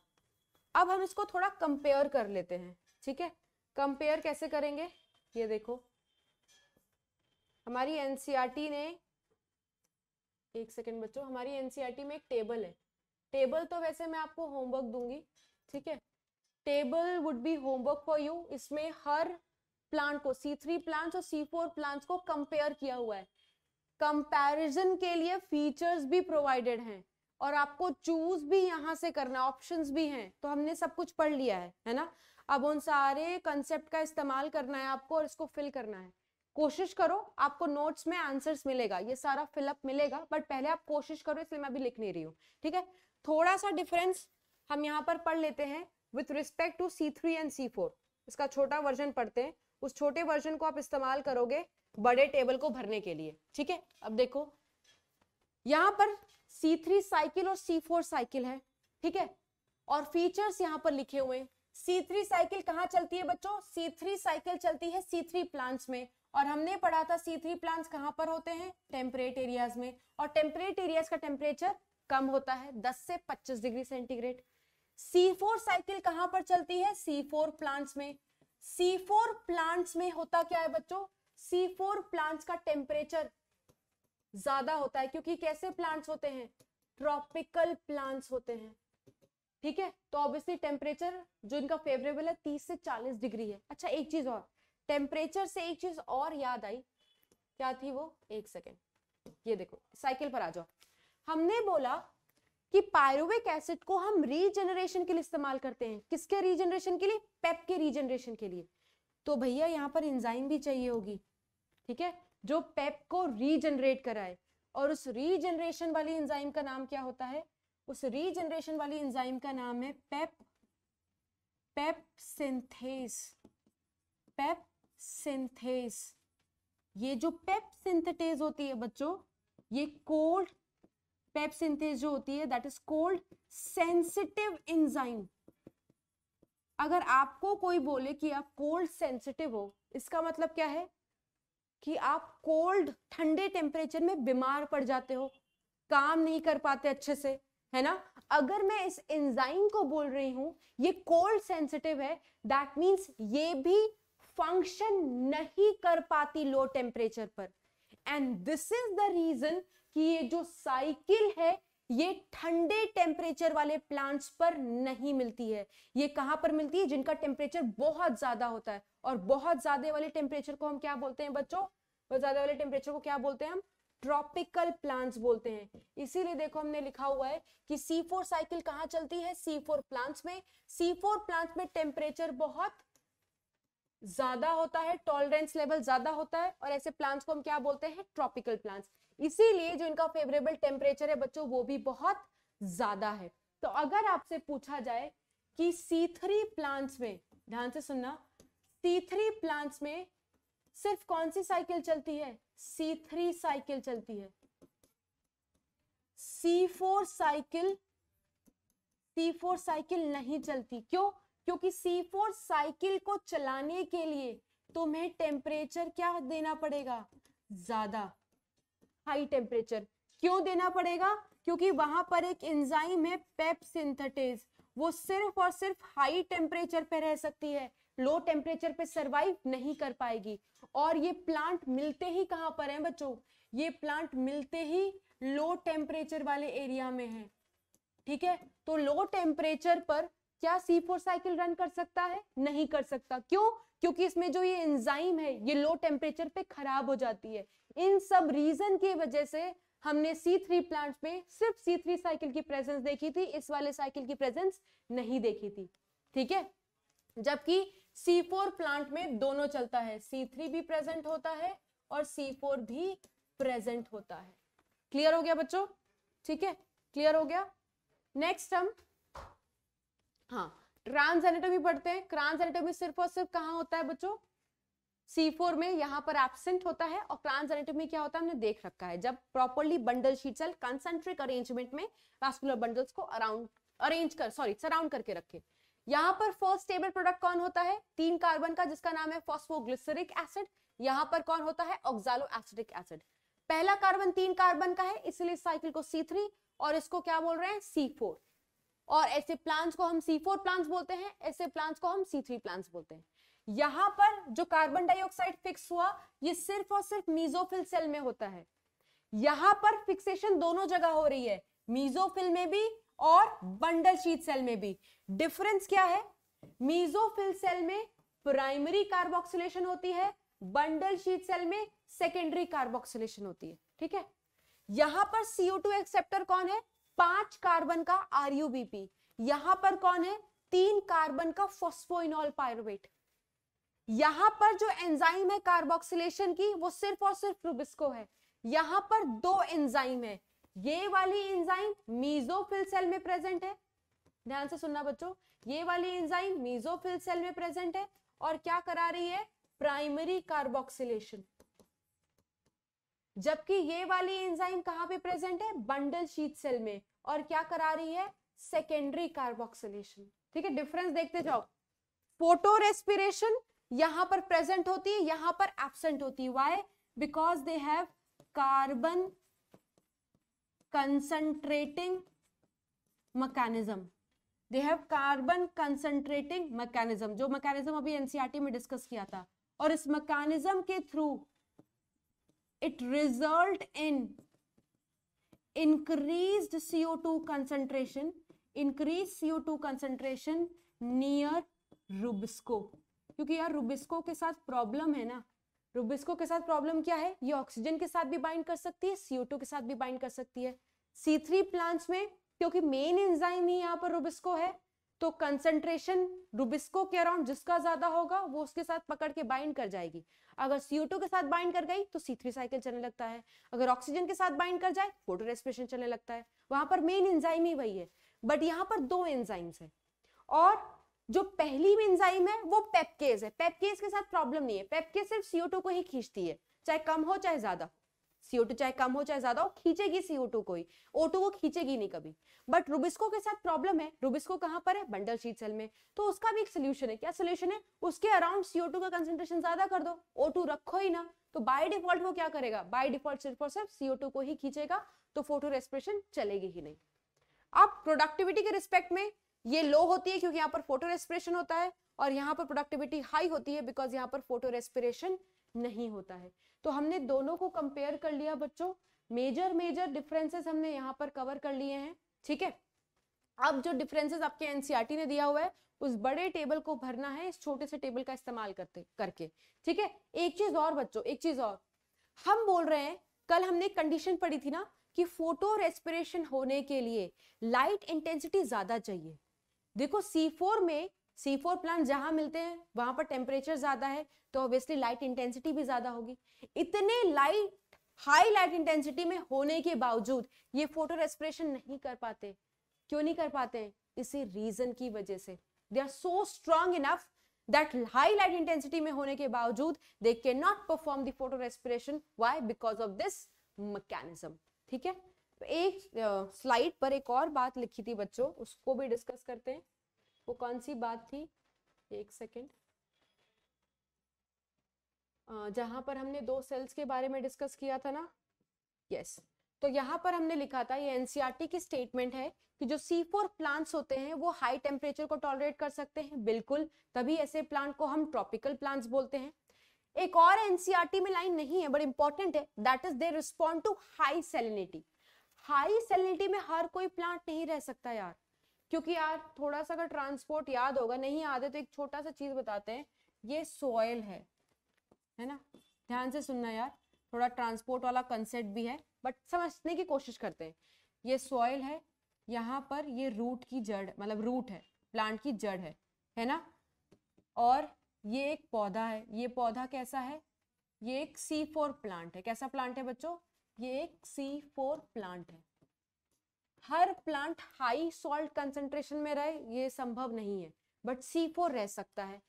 S1: अब हम इसको थोड़ा कंपेयर कर लेते हैं ठीक है कंपेयर कैसे करेंगे ये देखो हमारी एनसीईआरटी e ने एक सेकेंड बच्चों हमारी एनसीईआरटी e में एक टेबल है टेबल तो वैसे मैं आपको होमवर्क दूंगी ठीक है table would be homework for you इसमें हर प्लांट को सी थ्री प्लांट और सी फोर प्लांट को कंपेयर किया हुआ है कंपैरिजन के लिए फीचर्स भी प्रोवाइडेड हैं और आपको चूज भी यहाँ से करना ऑप्शंस भी हैं तो हमने सब कुछ पढ़ लिया है है ना अब उन सारे कंसेप्ट का इस्तेमाल करना है आपको और इसको फिल करना है कोशिश करो आपको नोट्स में आंसर्स मिलेगा ये सारा फिलअप मिलेगा बट पहले आप कोशिश करो इसलिए मैं अभी लिख नहीं रही हूँ ठीक है थोड़ा सा डिफरेंस हम यहाँ पर पढ़ लेते हैं with respect to C three and C four इसका छोटा वर्जन पढ़ते हैं उस छोटे वर्जन को आप इस्तेमाल करोगे बड़े टेबल को भरने के लिए ठीक है अब देखो यहां पर C3 थ्री साइकिल और C4 फोर साइकिल है ठीक है और फीचर्स यहां पर लिखे हुए C3 थ्री साइकिल कहाँ चलती है बच्चों C3 थ्री साइकिल चलती है C3 थ्री प्लांट्स में और हमने पढ़ा था C3 थ्री प्लांट्स कहाँ पर होते हैं टेम्परेट एरियाज में और टेम्परेट एरियाज का टेम्परेचर कम होता है 10 से 25 degree centigrade C4 four cycle कहाँ पर चलती है C4 फोर प्लांट्स में C4 प्लांट्स में होता क्या है बच्चों C4 प्लांट्स का टेम्परेचर ज्यादा होता है क्योंकि कैसे प्लांट्स होते हैं ट्रॉपिकल प्लांट्स होते हैं ठीक है तो ऑब्वियसली टेम्परेचर जो इनका फेवरेबल है तीस से चालीस डिग्री है अच्छा एक चीज और टेम्परेचर से एक चीज और याद आई क्या थी वो एक सेकेंड ये देखो साइकिल पर आ जाओ हमने बोला कि पायरुविक एसिड को हम रीजनरेशन के लिए इस्तेमाल करते हैं किसके रीजनरेशन के लिए पेप के रीजनरेशन के लिए तो भैया यहाँ पर इंजाइम भी चाहिए होगी ठीक है जो पेप को रीजनरेट कराए और उस रीजनरेशन वाली इंजाइम का नाम क्या होता है उस रीजनरेशन वाली इंजाइम का नाम है पेप पेप सिंथेस पेप सिंथेस ये जो पेप सिंथेटेज होती है बच्चों ये कोल्ड पेप्सिंथेस जो होती है that is cold sensitive enzyme अगर आपको कोई बोले कि आप कोल्ड सेंसिटिव हो इसका मतलब क्या है कि आप कोल्ड ठंडे टेम्परेचर में बीमार पड़ जाते हो काम नहीं कर पाते अच्छे से है ना अगर मैं इस एंजाइम को बोल रही हूं ये कोल्ड सेंसिटिव है दैट मींस ये भी फंक्शन नहीं कर पाती लो टेम्परेचर पर and this is the reason कि ये जो साइकिल है ये ठंडे टेम्परेचर वाले प्लांट्स पर नहीं मिलती है ये कहां पर मिलती है जिनका टेम्परेचर बहुत ज्यादा होता है और बहुत ज्यादा वाले टेम्परेचर को हम क्या बोलते हैं बच्चों बहुत ज्यादा वाले टेम्परेचर को क्या बोलते हैं हम ट्रॉपिकल प्लांट्स बोलते हैं इसीलिए देखो हमने लिखा हुआ है कि C4 साइकिल कहाँ चलती है C4 प्लांट्स में C4 प्लांट्स में टेम्परेचर बहुत ज्यादा होता है टॉलरेंस लेवल ज्यादा होता है और ऐसे प्लांट्स को हम क्या बोलते हैं ट्रॉपिकल प्लांट्स इसीलिए जो इनका फेवरेबल टेम्परेचर है बच्चों वो भी बहुत ज्यादा है तो अगर आपसे पूछा जाए कि सी थ्री प्लांट्स में ध्यान से सुनना सी थ्री प्लांट्स में सिर्फ कौन सी साइकिल चलती है सी थ्री साइकिल चलती है C four cycle C four cycle नहीं चलती क्यों क्योंकि सी फोर साइकिल को चलाने के लिए तुम्हें टेम्परेचर क्या देना पड़ेगा ज्यादा हाई टेम्परेचर क्यों देना पड़ेगा क्योंकि वहां पर एक एंजाइम है पेप सिंथेटेज वो सिर्फ और सिर्फ हाई टेम्परेचर पे रह सकती है लो टेम्परेचर पे सरवाइव नहीं कर पाएगी और ये प्लांट मिलते ही कहाँ पर है बच्चों ये प्लांट मिलते ही लो टेम्परेचर वाले एरिया में है ठीक है तो लो टेम्परेचर पर क्या सी फोर साइकिल रन कर सकता है नहीं कर सकता क्यों क्योंकि इसमें जो ये एंजाइम है ये लो टेम्परेचर पे खराब हो जाती है इन सब रीजन की वजह से हमने C3 प्लांट में सिर्फ C3 साइकिल की प्रेजेंस देखी थी इस वाले साइकिल की प्रेजेंस नहीं देखी थी ठीक है जबकि C4 प्लांट में दोनों चलता है C3 भी प्रेजेंट होता है और C4 भी प्रेजेंट होता है क्लियर हो गया बच्चों ठीक है क्लियर हो गया नेक्स्ट हम हाँ ट्रांस एनेटोमी पढ़ते हैं ट्रांस एनेटोमी सिर्फ और सिर्फ कहाँ होता है बच्चों C4 में यहाँ पर एबसेंट होता है और क्रांस में क्या होता है हमने देख रखा है जब properly bundle sheath cell concentric arrangement में वास्कुलर बंडल्स को अराउंड अरेंज कर सॉरी सराउंड करके रखे यहाँ पर फर्स्ट स्टेबल प्रोडक्ट कौन होता है तीन कार्बन का जिसका नाम है फॉस्फोग्लिसरिक एसिड यहाँ पर कौन होता है ऑक्जालो एसिडिक एसिड पहला कार्बन तीन कार्बन का है इसलिए साइकिल को C3 और इसको क्या बोल रहे हैं C4 और ऐसे प्लांट्स को हम C4 प्लांट्स बोलते हैं ऐसे प्लांट्स को हम C3 प्लांट्स बोलते हैं यहां पर जो कार्बन डाइऑक्साइड फिक्स हुआ ये सिर्फ और सिर्फ मीजोफिल सेल में होता है यहां पर फिक्सेशन दोनों जगह हो रही है मीजोफिल में भी और बंडल शीट सेल में भी डिफरेंस क्या है मीजोफिल सेल में प्राइमरी कार्बोक्सिलेशन होती है बंडल शीट सेल में सेकेंडरी कार्बोक्सिलेशन होती है ठीक है यहां पर CO2 एक्सेप्टर कौन है पांच कार्बन का आरयूबीपी यहां पर कौन है तीन कार्बन का फोस्फोइनोल पायरुवेट यहां पर जो एंजाइम है कार्बोक्सिलेशन की वो सिर्फ और सिर्फ रूबिस्को है यहां पर दो एंजाइम है ये वाली एंजाइम मीजोफिल सेल में प्रेजेंट है ध्यान से सुनना बच्चों ये वाली एंजाइम मीजोफिल सेल में प्रेजेंट है और क्या करा रही है प्राइमरी कार्बोक्सिलेशन जबकि ये वाली एंजाइम कहाँ पे प्रेजेंट है बंडल शीत सेल में और क्या करा रही है सेकेंडरी कार्बोक्सिलेशन ठीक है डिफरेंस देखते जाओ फोटो रेस्पिरेशन यहां पर प्रेजेंट होती है यहां पर एबसेंट होती है why because they have carbon concentrating mechanism they have carbon concentrating mechanism जो मैकेनिज्म अभी एनसीईआरटी e में डिस्कस किया था और इस मैकेनिज्म के through it result in increase CO two concentration increase CO two concentration near rubisco क्योंकि यार रुबिस्को के साथ प्रॉब्लम है ना रुबिस्को के साथ प्रॉब्लम क्या है ये ऑक्सीजन के साथ भी बाइंड कर सकती है सीओ के साथ भी बाइंड कर सकती है सी थ्री प्लांट्स में क्योंकि मेन एंजाइम ही यहाँ पर रुबिस्को है तो कंसेंट्रेशन रुबिस्को के अराउंड जिसका ज्यादा होगा वो उसके साथ पकड़ के बाइंड कर जाएगी अगर सीओ के साथ बाइंड कर गई तो सी थ्री साइकिल चलने लगता है अगर ऑक्सीजन के साथ बाइंड कर जाए फोटो रेस्पिरेशन चलने लगता है वहां पर मेन एंजाइम ही वही है बट यहाँ पर दो एंजाइम्स है और जो पहली एंजाइम है वो पेपकेज है पेपकेज के साथ प्रॉब्लम नहीं है पेपकेज सिर्फ सीओ को ही खींचती है चाहे कम हो चाहे ज्यादा सीओ टू चाहे कम हो चाहे ज्यादा हो खींचेगी सीओ टू को ही ओ टू को खींचेगी नहीं कभी बट रुबिस्को के साथ प्रॉब्लम है रुबिस्को कहाँ पर है बंडल शीट सेल में तो उसका भी एक सोल्यूशन है क्या सोल्यूशन है उसके अराउंड सीओ टू का कंसेंट्रेशन ज्यादा कर दो ओ टू रखो ही ना तो बाय डिफॉल्ट वो क्या करेगा बाय डिफॉल्ट सिर्फ और सिर्फ सीओ टू को ही खींचेगा तो फोटो रेस्पिरेशन चलेगी ही नहीं अब प्रोडक्टिविटी के रिस्पेक्ट में ये लो होती है क्योंकि यहाँ पर फोटो रेस्पिरेशन होता है और यहाँ पर प्रोडक्टिविटी हाई होती है बिकॉज यहाँ पर फोटो रेस्पिरेशन नहीं होता है तो हमने दोनों को कंपेयर कर लिया बच्चों मेजर मेजर डिफरेंसेस हमने यहाँ पर कवर कर लिए हैं ठीक है अब जो डिफरेंसेस आपके एनसीईआरटी e ने दिया हुआ है उस बड़े टेबल को भरना है इस छोटे से टेबल का इस्तेमाल करते करके ठीक है एक चीज और बच्चों एक चीज और हम बोल रहे हैं कल हमने कंडीशन पढ़ी थी ना कि फोटो रेस्पिरेशन होने के लिए लाइट इंटेंसिटी ज्यादा चाहिए देखो C4 में C4 प्लांट जहां मिलते हैं वहां पर टेम्परेचर ज्यादा है तो ऑब्वियसली लाइट इंटेंसिटी भी ज्यादा होगी इतने लाइट हाई लाइट इंटेंसिटी में होने के बावजूद ये फोटो रेस्परेशन नहीं कर पाते क्यों नहीं कर पाते इसी रीजन की वजह से they are so strong enough that high light intensity में होने के बावजूद they can not perform photorespiration respiration why because of this mechanism ठीक है एक स्लाइड पर एक और बात लिखी थी बच्चों उसको भी डिस्कस करते हैं वो कौन सी बात थी एक सेकेंड जहां पर हमने दो सेल्स के बारे में डिस्कस किया था ना यस yes. तो यहाँ पर हमने लिखा था ये एनसीईआरटी e की स्टेटमेंट है कि जो सी फोर प्लांट्स होते हैं वो हाई टेम्परेचर को टॉलरेट कर सकते हैं बिल्कुल तभी ऐसे प्लांट को हम ट्रॉपिकल प्लांट्स बोलते हैं एक और एनसीईआरटी e में लाइन नहीं है बट इंपॉर्टेंट है that is they respond to high salinity high salinity में हर कोई प्लांट नहीं रह सकता यार क्योंकि यार थोड़ा सा अगर ट्रांसपोर्ट याद होगा नहीं याद है तो एक छोटा सा चीज बताते हैं ये सॉयल है है ना ध्यान से सुनना यार थोड़ा ट्रांसपोर्ट वाला कंसेप्ट भी है बट समझने की कोशिश करते हैं ये सॉयल है यहाँ पर ये रूट की जड़ मतलब रूट है प्लांट की जड़ है है ना और ये एक पौधा है ये पौधा कैसा है ये एक सी फोर प्लांट है कैसा प्लांट है बच्चों ये एक सी फोर प्लांट है हर प्लांट हाई सॉल्ट कंसेंट्रेशन में रहे ये संभव नहीं है बट सी फोर रह सकता है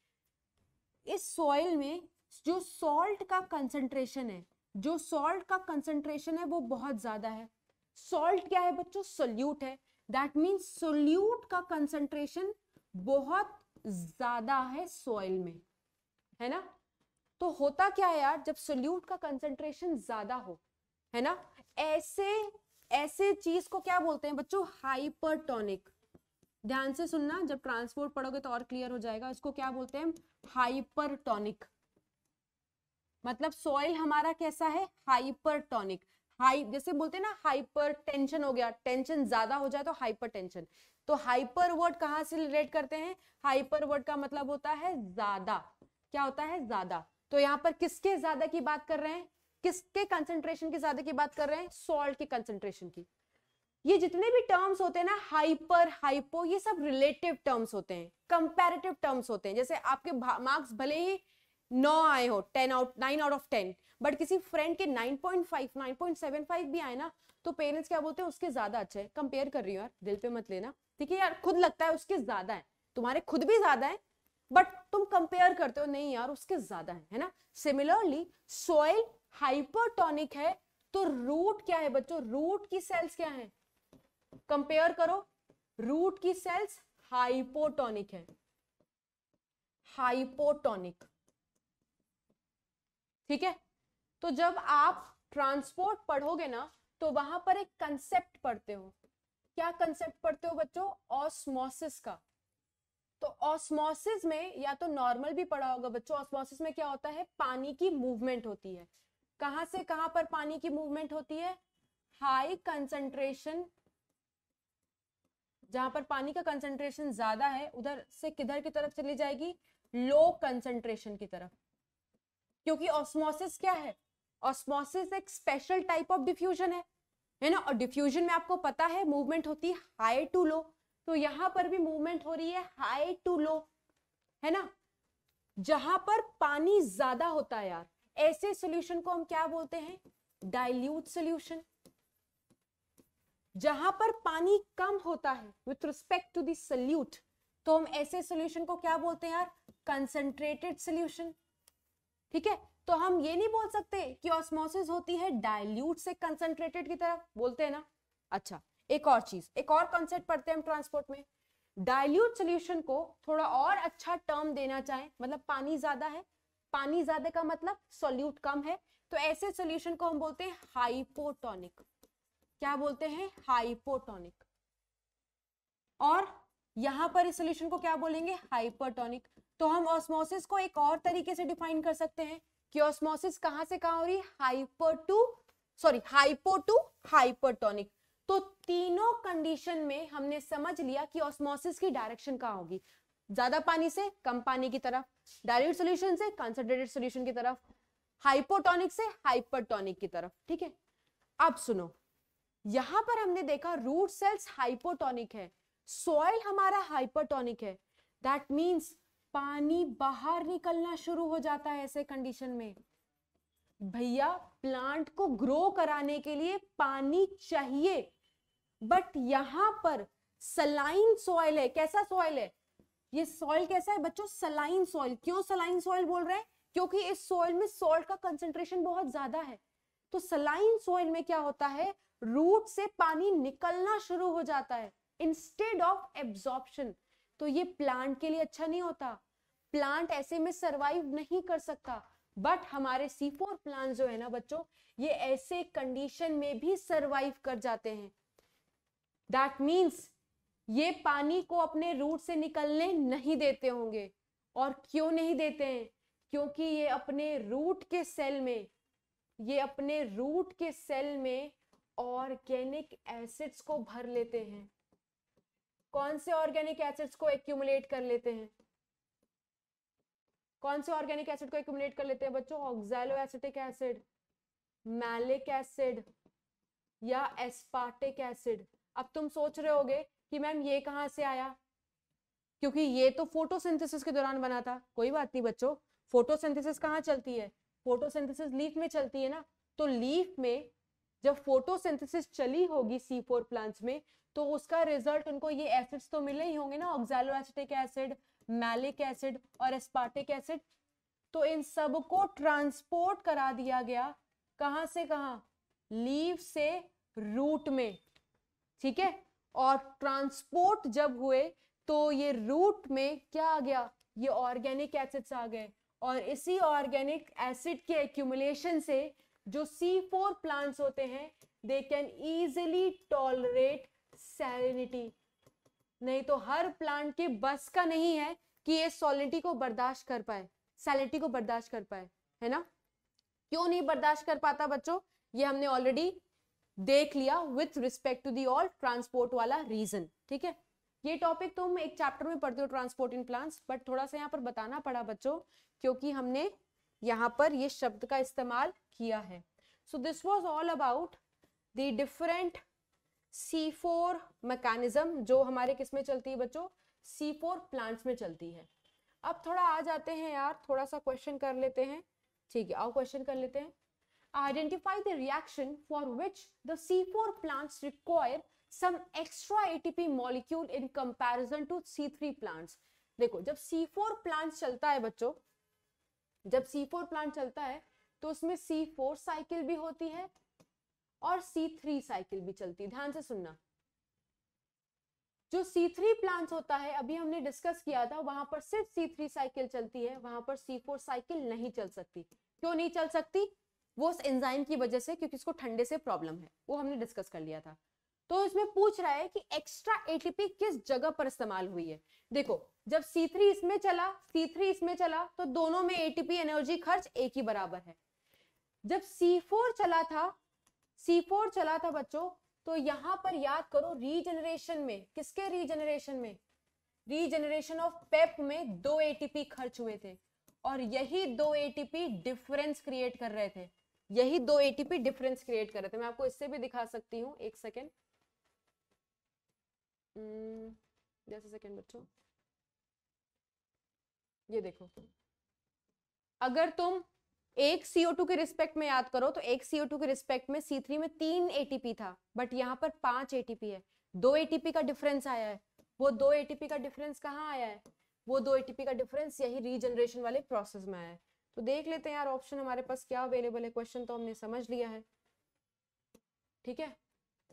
S1: इस सॉइल में जो सॉल्ट का कंसेंट्रेशन है जो सॉल्ट का कंसेंट्रेशन है वो बहुत ज्यादा है सॉल्ट क्या है बच्चों सोल्यूट है दैट मीन्स सोल्यूट का कंसेंट्रेशन बहुत ज्यादा है सॉइल में है ना तो होता क्या है यार जब सोल्यूट का कंसेंट्रेशन ज्यादा हो है ना ऐसे ऐसे चीज को क्या बोलते हैं बच्चों हाइपरटोनिक ध्यान से सुनना जब ट्रांसपोर्ट पढ़ोगे तो और क्लियर हो जाएगा इसको क्या बोलते हैं हाइपरटोनिक मतलब सॉइल हमारा कैसा है हाइपरटोनिक हाई जैसे बोलते हैं ना हाइपर टेंशन हो गया टेंशन ज्यादा हो जाए तो हाइपर टेंशन तो हाइपर वर्ड कहाँ से रिलेट करते हैं हाइपर वर्ड का मतलब होता है ज्यादा क्या होता है ज्यादा तो यहाँ पर किसके ज्यादा की बात कर रहे हैं किसके कंसेंट्रेशन की ज्यादा की बात कर रहे हैं सॉल्ट के कंसेंट्रेशन की ये जितने भी टर्म्स होते हैं ना हाइपर हाइपो ये सब रिलेटिव टर्म्स होते हैं कंपेरेटिव टर्म्स होते हैं जैसे आपके मार्क्स भले ही नौ आए हो ten out nine out of ten but किसी फ्रेंड के nine point five nine point seven five भी आए ना तो पेरेंट्स क्या बोलते हैं उसके ज्यादा अच्छे हैं कंपेयर कर रही हूँ यार दिल पे मत लेना ठीक है यार खुद लगता है उसके ज्यादा है तुम्हारे खुद भी ज्यादा है बट तुम कंपेयर करते हो नहीं यार उसके ज्यादा है है ना सिमिलरली सॉइल हाइपरटोनिक है तो रूट क्या है बच्चों रूट की सेल्स क्या है कंपेयर करो रूट की सेल्स हाइपोटोनिक है हाइपोटोनिक ठीक है तो जब आप ट्रांसपोर्ट पढ़ोगे ना तो वहां पर एक कंसेप्ट पढ़ते हो क्या कंसेप्ट पढ़ते हो बच्चों ऑस्मोसिस का तो ऑस्मोसिस में या तो नॉर्मल भी पढ़ा होगा बच्चों ऑस्मोसिस में क्या होता है पानी की मूवमेंट होती है कहां से कहां पर पानी की मूवमेंट होती है हाई कंसंट्रेशन जहां पर पानी का कंसंट्रेशन ज्यादा है उधर से किधर की तरफ चली जाएगी लो कंसंट्रेशन की तरफ क्योंकि ऑस्मोसिस क्या है ऑस्मोसिस एक स्पेशल टाइप ऑफ डिफ्यूजन है है ना और डिफ्यूजन में आपको पता है मूवमेंट होती है हाई टू लो तो यहां पर भी मूवमेंट हो रही है हाई टू लो है ना जहां पर पानी ज्यादा होता है यार ऐसे सोल्यूशन को हम क्या बोलते हैं डाइल्यूट सोल्यूशन जहां पर पानी कम होता है विथ रिस्पेक्ट टू दल्यूट तो हम ऐसे सोल्यूशन को क्या बोलते हैं यार कंसेंट्रेटेड सोल्यूशन ठीक है तो हम ये नहीं बोल सकते कि ऑस्मोसिस होती है डाइल्यूट से कंसेंट्रेटेड की तरफ बोलते हैं ना अच्छा एक और चीज एक और कॉन्सेप्ट पढ़ते हैं हम ट्रांसपोर्ट में डाइल्यूट सोल्यूशन को थोड़ा और अच्छा टर्म देना चाहें मतलब पानी ज्यादा है पानी ज्यादा का मतलब सोल्यूट कम है तो ऐसे सोल्यूशन को हम बोलते हैं हाइपोटोनिक क्या बोलते हैं हाइपोटोनिक और यहां पर इस सोल्यूशन को क्या बोलेंगे हाइपरटोनिक तो हम ऑस्मोसिस को एक और तरीके से डिफाइन कर सकते हैं कि ऑस्मोसिस कहां से कहां हो रही है hyper to sorry hypo to hypertonic तो तीनों कंडीशन में हमने समझ लिया कि ऑस्मोसिस की डायरेक्शन कहाँ होगी ज्यादा पानी से कम पानी की तरफ डायल्यूट सोल्यूशन से कॉन्सेंट्रेटेड सोल्यूशन की तरफ हाइपोटोनिक से हाइपरटोनिक की तरफ ठीक है अब सुनो यहां पर हमने देखा रूट सेल्स हाइपोटोनिक है सॉइल हमारा हाइपरटोनिक है दैट मीन्स पानी बाहर निकलना शुरू हो जाता है ऐसे कंडीशन में भैया प्लांट को ग्रो कराने के लिए पानी चाहिए बट यहां पर सलाइन सॉइल है कैसा सॉइल है ये सॉइल कैसा है बच्चों सलाइन सॉइल क्यों सलाइन सॉइल बोल रहे हैं क्योंकि इस सॉइल में सॉल्ट का कंसेंट्रेशन बहुत ज्यादा है तो सलाइन सॉइल में क्या होता है रूट से पानी निकलना शुरू हो जाता है इंस्टेड ऑफ एब्जॉर्प्शन तो ये प्लांट के लिए अच्छा नहीं होता प्लांट ऐसे में सरवाइव नहीं कर सकता बट हमारे सी फोर प्लांट जो है ना बच्चों ये ऐसे कंडीशन में भी सरवाइव कर जाते हैं दैट मीन्स ये पानी को अपने रूट से निकलने नहीं देते होंगे और क्यों नहीं देते हैं क्योंकि ये अपने रूट के सेल में ये अपने रूट के सेल में ऑर्गेनिक एसिड्स को भर लेते हैं कौन से ऑर्गेनिक एसिड्स को एक्यूमुलेट कर लेते हैं कौन से ऑर्गेनिक एसिड को एक्यूमुलेट कर लेते हैं बच्चों oxalo acetic acid malic acid या एस्पार्टिक एसिड अब तुम सोच रहे होगे कि मैम ये कहाँ से आया क्योंकि ये तो फोटोसिंथेसिस के दौरान बना था कोई बात नहीं बच्चों फोटोसिंथेसिस कहाँ चलती है फोटोसिंथेसिस लीफ में चलती है ना तो लीफ में जब फोटोसिंथेसिस चली होगी सी फोर प्लांट्स में तो उसका रिजल्ट उनको ये एसिड्स तो मिले ही होंगे ना ऑक्जेलो एसिड मैलिक एसिड और एस्पार्टिक एसिड तो इन सब को ट्रांसपोर्ट करा दिया गया कहाँ से कहाँ लीव से रूट में ठीक है और ट्रांसपोर्ट जब हुए तो ये रूट में क्या आ गया ये ऑर्गेनिक एसिड्स आ गए और इसी ऑर्गेनिक एसिड के एक्यूमुलेशन से जो सी फोर प्लांट्स होते हैं they can easily tolerate salinity नहीं तो हर प्लांट के बस का नहीं है कि ये सॉलिनिटी को बर्दाश्त कर पाए सैलिनिटी को बर्दाश्त कर पाए है ना क्यों नहीं बर्दाश्त कर पाता बच्चों ये हमने ऑलरेडी देख लिया with respect to the all transport वाला रीजन ठीक है ये टॉपिक तुम तो एक चैप्टर में पढ़ते हो ट्रांसपोर्ट इन प्लांट्स बट थोड़ा सा यहाँ पर बताना पड़ा बच्चों क्योंकि हमने यहाँ पर ये शब्द का इस्तेमाल किया है so this was all about the different C four mechanism जो हमारे किस में चलती है बच्चों सी फोर प्लांट्स में चलती है अब थोड़ा आ जाते हैं यार थोड़ा सा क्वेश्चन कर लेते हैं ठीक है आओ क्वेश्चन कर लेते हैं identify the reaction for which the C4 plants require some extra ATP molecule in comparison to C3 plants. देखो जब C4 प्लांट चलता है बच्चों जब C4 plant चलता है तो उसमें C4 cycle भी होती है और C3 cycle भी चलती है ध्यान से सुनना जो C3 प्लांट होता है अभी हमने डिस्कस किया था वहां पर सिर्फ C3 साइकिल चलती है वहां पर C4 साइकिल नहीं चल सकती क्यों नहीं चल सकती वो उस एंजाइम की वजह से क्योंकि इसको ठंडे से प्रॉब्लम है वो हमने डिस्कस कर लिया था तो इसमें पूछ रहा है कि एक्स्ट्रा एटीपी किस जगह पर इस्तेमाल हुई है देखो जब C3 इसमें चला C3 इसमें चला तो दोनों में एटीपी एनर्जी खर्च एक ही बराबर है जब C4 चला था C4 चला था बच्चों तो यहां पर याद करो रीजनरेशन में किसके रीजनरेशन में रीजनरेशन ऑफ पेप में दो एटीपी खर्च हुए थे और यही दो एटीपी डिफरेंस क्रिएट कर रहे थे यही दो एटीपी डिफरेंस क्रिएट कर रहे थे मैं आपको इससे भी दिखा सकती हूँ एक सेकेंड जैसे सेकेंड बच्चों ये देखो अगर तुम एक CO2 के रिस्पेक्ट में याद करो तो एक CO2 के रिस्पेक्ट में C3 में तीन ATP था बट यहाँ पर पांच ATP है दो ATP का डिफरेंस आया है वो दो ATP का डिफरेंस कहाँ आया है वो दो ATP का डिफरेंस यही रीजनरेशन वाले प्रोसेस में आया है तो देख लेते हैं यार ऑप्शन हमारे पास क्या अवेलेबल है क्वेश्चन तो हमने समझ लिया है ठीक है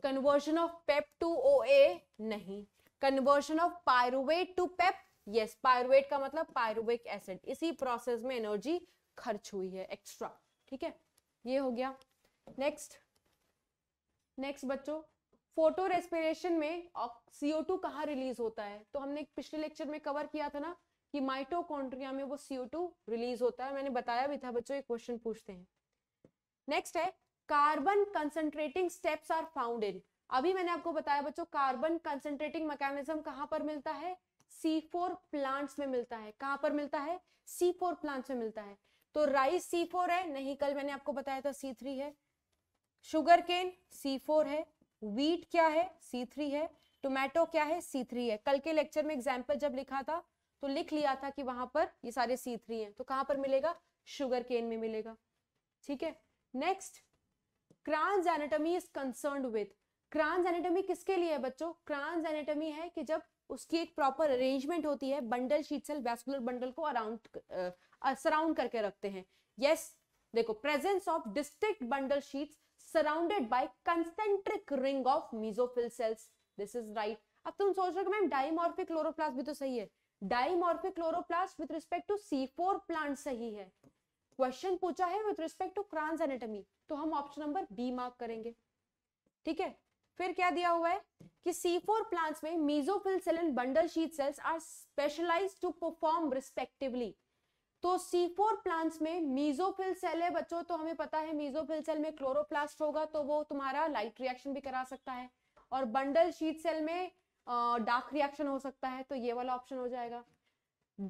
S1: conversion of PEP to O A नहीं conversion of pyruvate to PEP yes pyruvate का मतलब पायरुविक एसिड इसी प्रोसेस में एनर्जी खर्च हुई है एक्स्ट्रा ठीक है ये हो गया नेक्स्ट नेक्स्ट बच्चों फोटो रेस्पिरेशन में सीओ टू कहाँ रिलीज होता है तो हमने पिछले लेक्चर में कवर किया था ना कि माइटोकॉन्ड्रिया में वो CO2 रिलीज होता है मैंने बताया भी था बच्चों एक क्वेश्चन पूछते हैं नेक्स्ट है carbon concentrating steps are found in अभी मैंने आपको बताया बच्चों कार्बन कंसंट्रेटिंग मैकेनिज्म कहां पर मिलता है C4 प्लांट्स में मिलता है कहां पर मिलता है C4 प्लांट्स में मिलता है तो राइस C4 है नहीं कल मैंने आपको बताया था C3 है शुगर केन C4 है वीट क्या है C3 है टोमेटो क्या है C3 है कल के लेक्चर में एग्जाम्पल जब लिखा था तो लिख लिया था कि वहां पर ये सारे सी थ्री हैं तो कहां पर मिलेगा शुगर केन में मिलेगा ठीक है next Kranz anatomy is concern with Kranz anatomy किसके लिए है बच्चों क्रांस एनेटमी है कि जब उसकी एक प्रॉपर अरेंजमेंट होती है बंडल शीट सेल बंडल को अराउंड सराउंड करके रखते हैं यस देखो presence of district bundle sheath surrounded by concentric ring of mesophyll cells this is right अब तुम सोच रहे हो मैम डाइमोर्फिक क्लोरोप्लास्ट भी तो सही है dimorphic chloroplast with respect to C four plant सही है क्वेश्चन पूछा है with respect to Kranz anatomy तो हम ऑप्शन नंबर बी मार्क करेंगे ठीक है फिर क्या दिया हुआ है कि सी फोर प्लांट्स में mesophyll cell and bundle sheath cells are specialise to perform respectively तो सी फोर प्लांट्स में मीजोफिल सेल है बच्चों तो हमें पता है मीजोफिल सेल में क्लोरोप्लास्ट होगा तो वो तुम्हारा लाइट रिएक्शन भी करा सकता है और बंडल शीट सेल में डार्क रिएक्शन हो सकता है तो ये वाला ऑप्शन हो जाएगा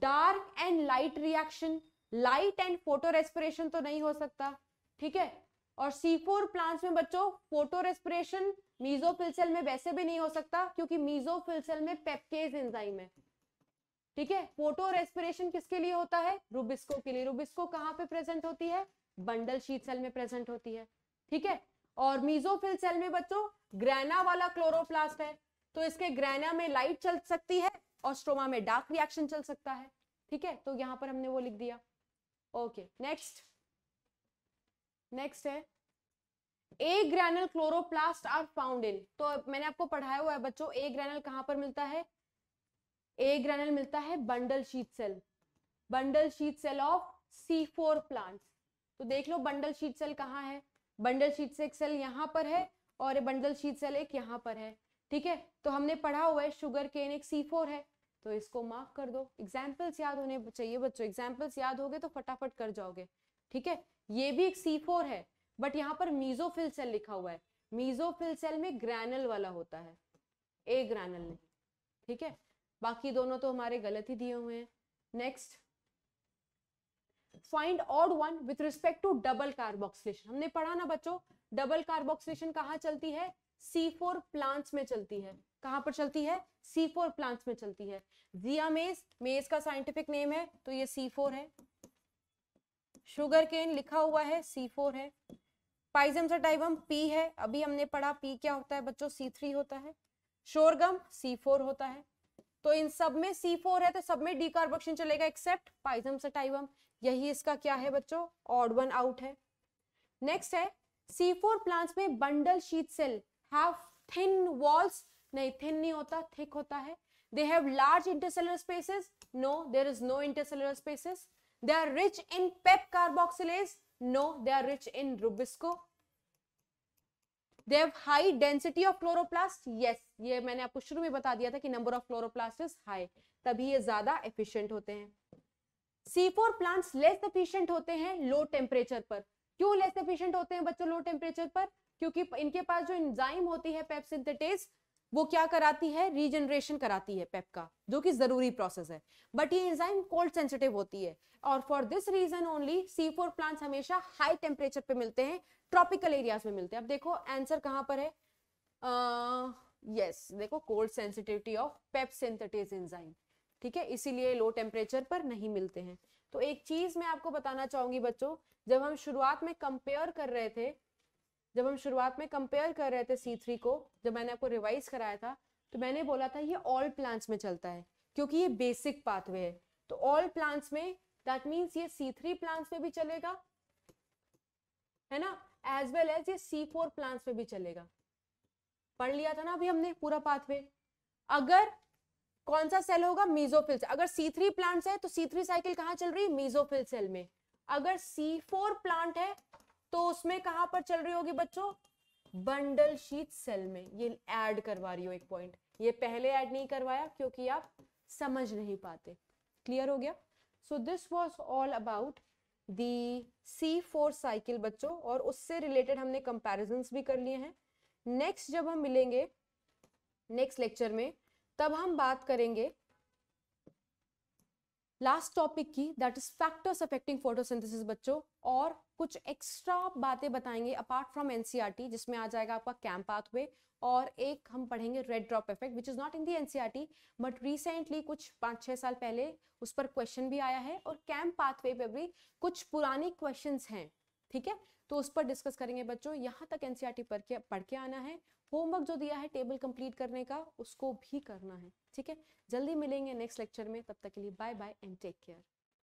S1: dark and light reaction light and photorespiration तो नहीं हो सकता ठीक है और सी फोर प्लांट्स में बच्चों फोटो रेस्पिरेशन मीजोफिल में वैसे भी नहीं हो सकता क्योंकि मीजोफिल में पेप्टेज एंजाइम है ठीक है फोटो रेस्पिरेशन किसके लिए होता है रुबिस्को के लिए रुबिस्को कहाँ पे प्रेजेंट होती है बंडल शीत सेल में प्रेजेंट होती है ठीक है और मीजोफिल सेल में बच्चों ग्रैना वाला क्लोरोप्लास्ट है तो इसके ग्रेना में लाइट चल सकती है और स्ट्रोमा में डार्क रिएक्शन चल सकता है ठीक है तो यहां पर हमने वो लिख दिया ओके नेक्स्ट नेक्स्ट है agranal chloroplast are found in तो मैंने आपको पढ़ाया हुआ है बच्चों ए ग्रैनल कहां पर मिलता है ए ग्रैनल मिलता है bundle sheath cell bundle sheath cell of C four plant तो देख लो बंडल शीट सेल कहाँ है बंडल शीट सेल यहां पर है और ये बंडल शीट सेल एक यहां पर है ठीक है तो हमने पढ़ा हुआ है शुगर केन एक सी फोर है तो इसको मार्क कर दो एग्जाम्पल्स याद होने चाहिए बच्चों एग्जाम्पल्स याद हो गए तो फटाफट कर जाओगे ठीक है ये भी एक सी फोर है बट यहाँ पर मीजोफिल सेल लिखा हुआ है मीजोफिल सेल में ग्रैनल वाला होता है ए ग्रैनल नहीं ठीक है बाकी दोनों तो हमारे गलत ही दिए हुए हैं next find odd one with respect to double carboxylation हमने पढ़ा ना बच्चों डबल कार्बोक्सिलेशन कहाँ चलती है सी फोर प्लांट्स में चलती है कहां पर चलती है सी फोर प्लांट्स में चलती है जिया मेज मेज का साइंटिफिक नेम है तो ये सी फोर है शुगर केन लिखा हुआ है सी फोर है पाइजम से सटाइवम पी है अभी हमने पढ़ा पी क्या होता है बच्चों सी थ्री होता है शोरगम सी फोर होता है तो इन सब में सी फोर है तो सब में डी कार्बोक्शन चलेगा एक्सेप्ट पाइजम से सटाइवम यही इसका क्या है बच्चों ऑड वन आउट है नेक्स्ट है सी फोर प्लांट्स में bundle sheath cell have thin walls नहीं थिन नहीं होता थिक होता है they have large intercellular spaces no there is no intercellular spaces they are rich in PEP carboxylase no they are rich in RuBisCO they have high density of chloroplast yes ये मैंने आपको शुरू में बता दिया था कि number of chloroplast is high तभी ये ज्यादा एफिशियंट होते हैं सी प्लांट्स लेस एफिशियंट होते हैं लो टेम्परेचर पर क्यों लेस एफिशियंट होते हैं बच्चों लो टेम्परेचर पर क्योंकि इनके पास जो इंजाइम होती है पेप सिंथेटेज वो क्या कराती है रीजनरेशन कराती है पेप का जो कि जरूरी प्रोसेस है बट ये इंजाइम कोल्ड सेंसिटिव होती है और for this reason only C four plants हमेशा हाई टेम्परेचर पे मिलते हैं ट्रॉपिकल एरियाज में मिलते हैं अब देखो आंसर कहाँ पर है यस uh, yes, देखो cold sensitivity of PEP synthetase enzyme ठीक है इसीलिए लो टेम्परेचर पर नहीं मिलते हैं तो एक चीज मैं आपको बताना चाहूंगी बच्चों जब हम शुरुआत में कंपेयर कर रहे थे जब हम शुरुआत में कंपेयर कर रहे थे सी थ्री को जब मैंने आपको रिवाइज कराया था तो मैंने बोला था ये ऑल प्लांट्स में चलता है क्योंकि ये बेसिक पाथवे है तो ऑल प्लांट्स में दैट मीन्स ये सी थ्री प्लांट्स में भी चलेगा है ना एज वेल एज ये सी फोर प्लांट्स में भी चलेगा पढ़ लिया था ना अभी हमने पूरा पाथवे अगर कौन सा सेल होगा मीजोफिल अगर सी थ्री प्लांट है तो सी थ्री साइकिल कहाँ चल रही है मीजोफिल सेल में अगर सी फोर प्लांट है तो उसमें कहां पर चल रही होगी बच्चों बंडल शीट सेल में ये ऐड करवा रही हो एक पॉइंट ये पहले ऐड नहीं करवाया क्योंकि आप समझ नहीं पाते क्लियर हो गया so this was all about the C four cycle बच्चों और उससे रिलेटेड हमने कंपेरिजन भी कर लिए हैं नेक्स्ट जब हम मिलेंगे नेक्स्ट लेक्चर में तब हम बात करेंगे लास्ट टॉपिक की that is factors affecting photosynthesis बच्चों और कुछ एक्स्ट्रा बातें बताएंगे अपार्ट फ्रॉम एनसीईआरटी जिसमें आ जाएगा आपका कैंप पाथवे और एक हम पढ़ेंगे red drop effect which is not in the NCERT but recently कुछ पाँच छः साल पहले उस पर क्वेश्चन भी आया है और कैम्प पाथवे पे भी कुछ पुराने क्वेश्चन हैं ठीक है तो उस पर डिस्कस करेंगे बच्चों यहाँ तक एनसीईआरटी e पढ़ के पढ़ के आना है होमवर्क जो दिया है टेबल कंप्लीट करने का उसको भी करना है ठीक है जल्दी मिलेंगे नेक्स्ट लेक्चर में तब तक के लिए bye bye and take care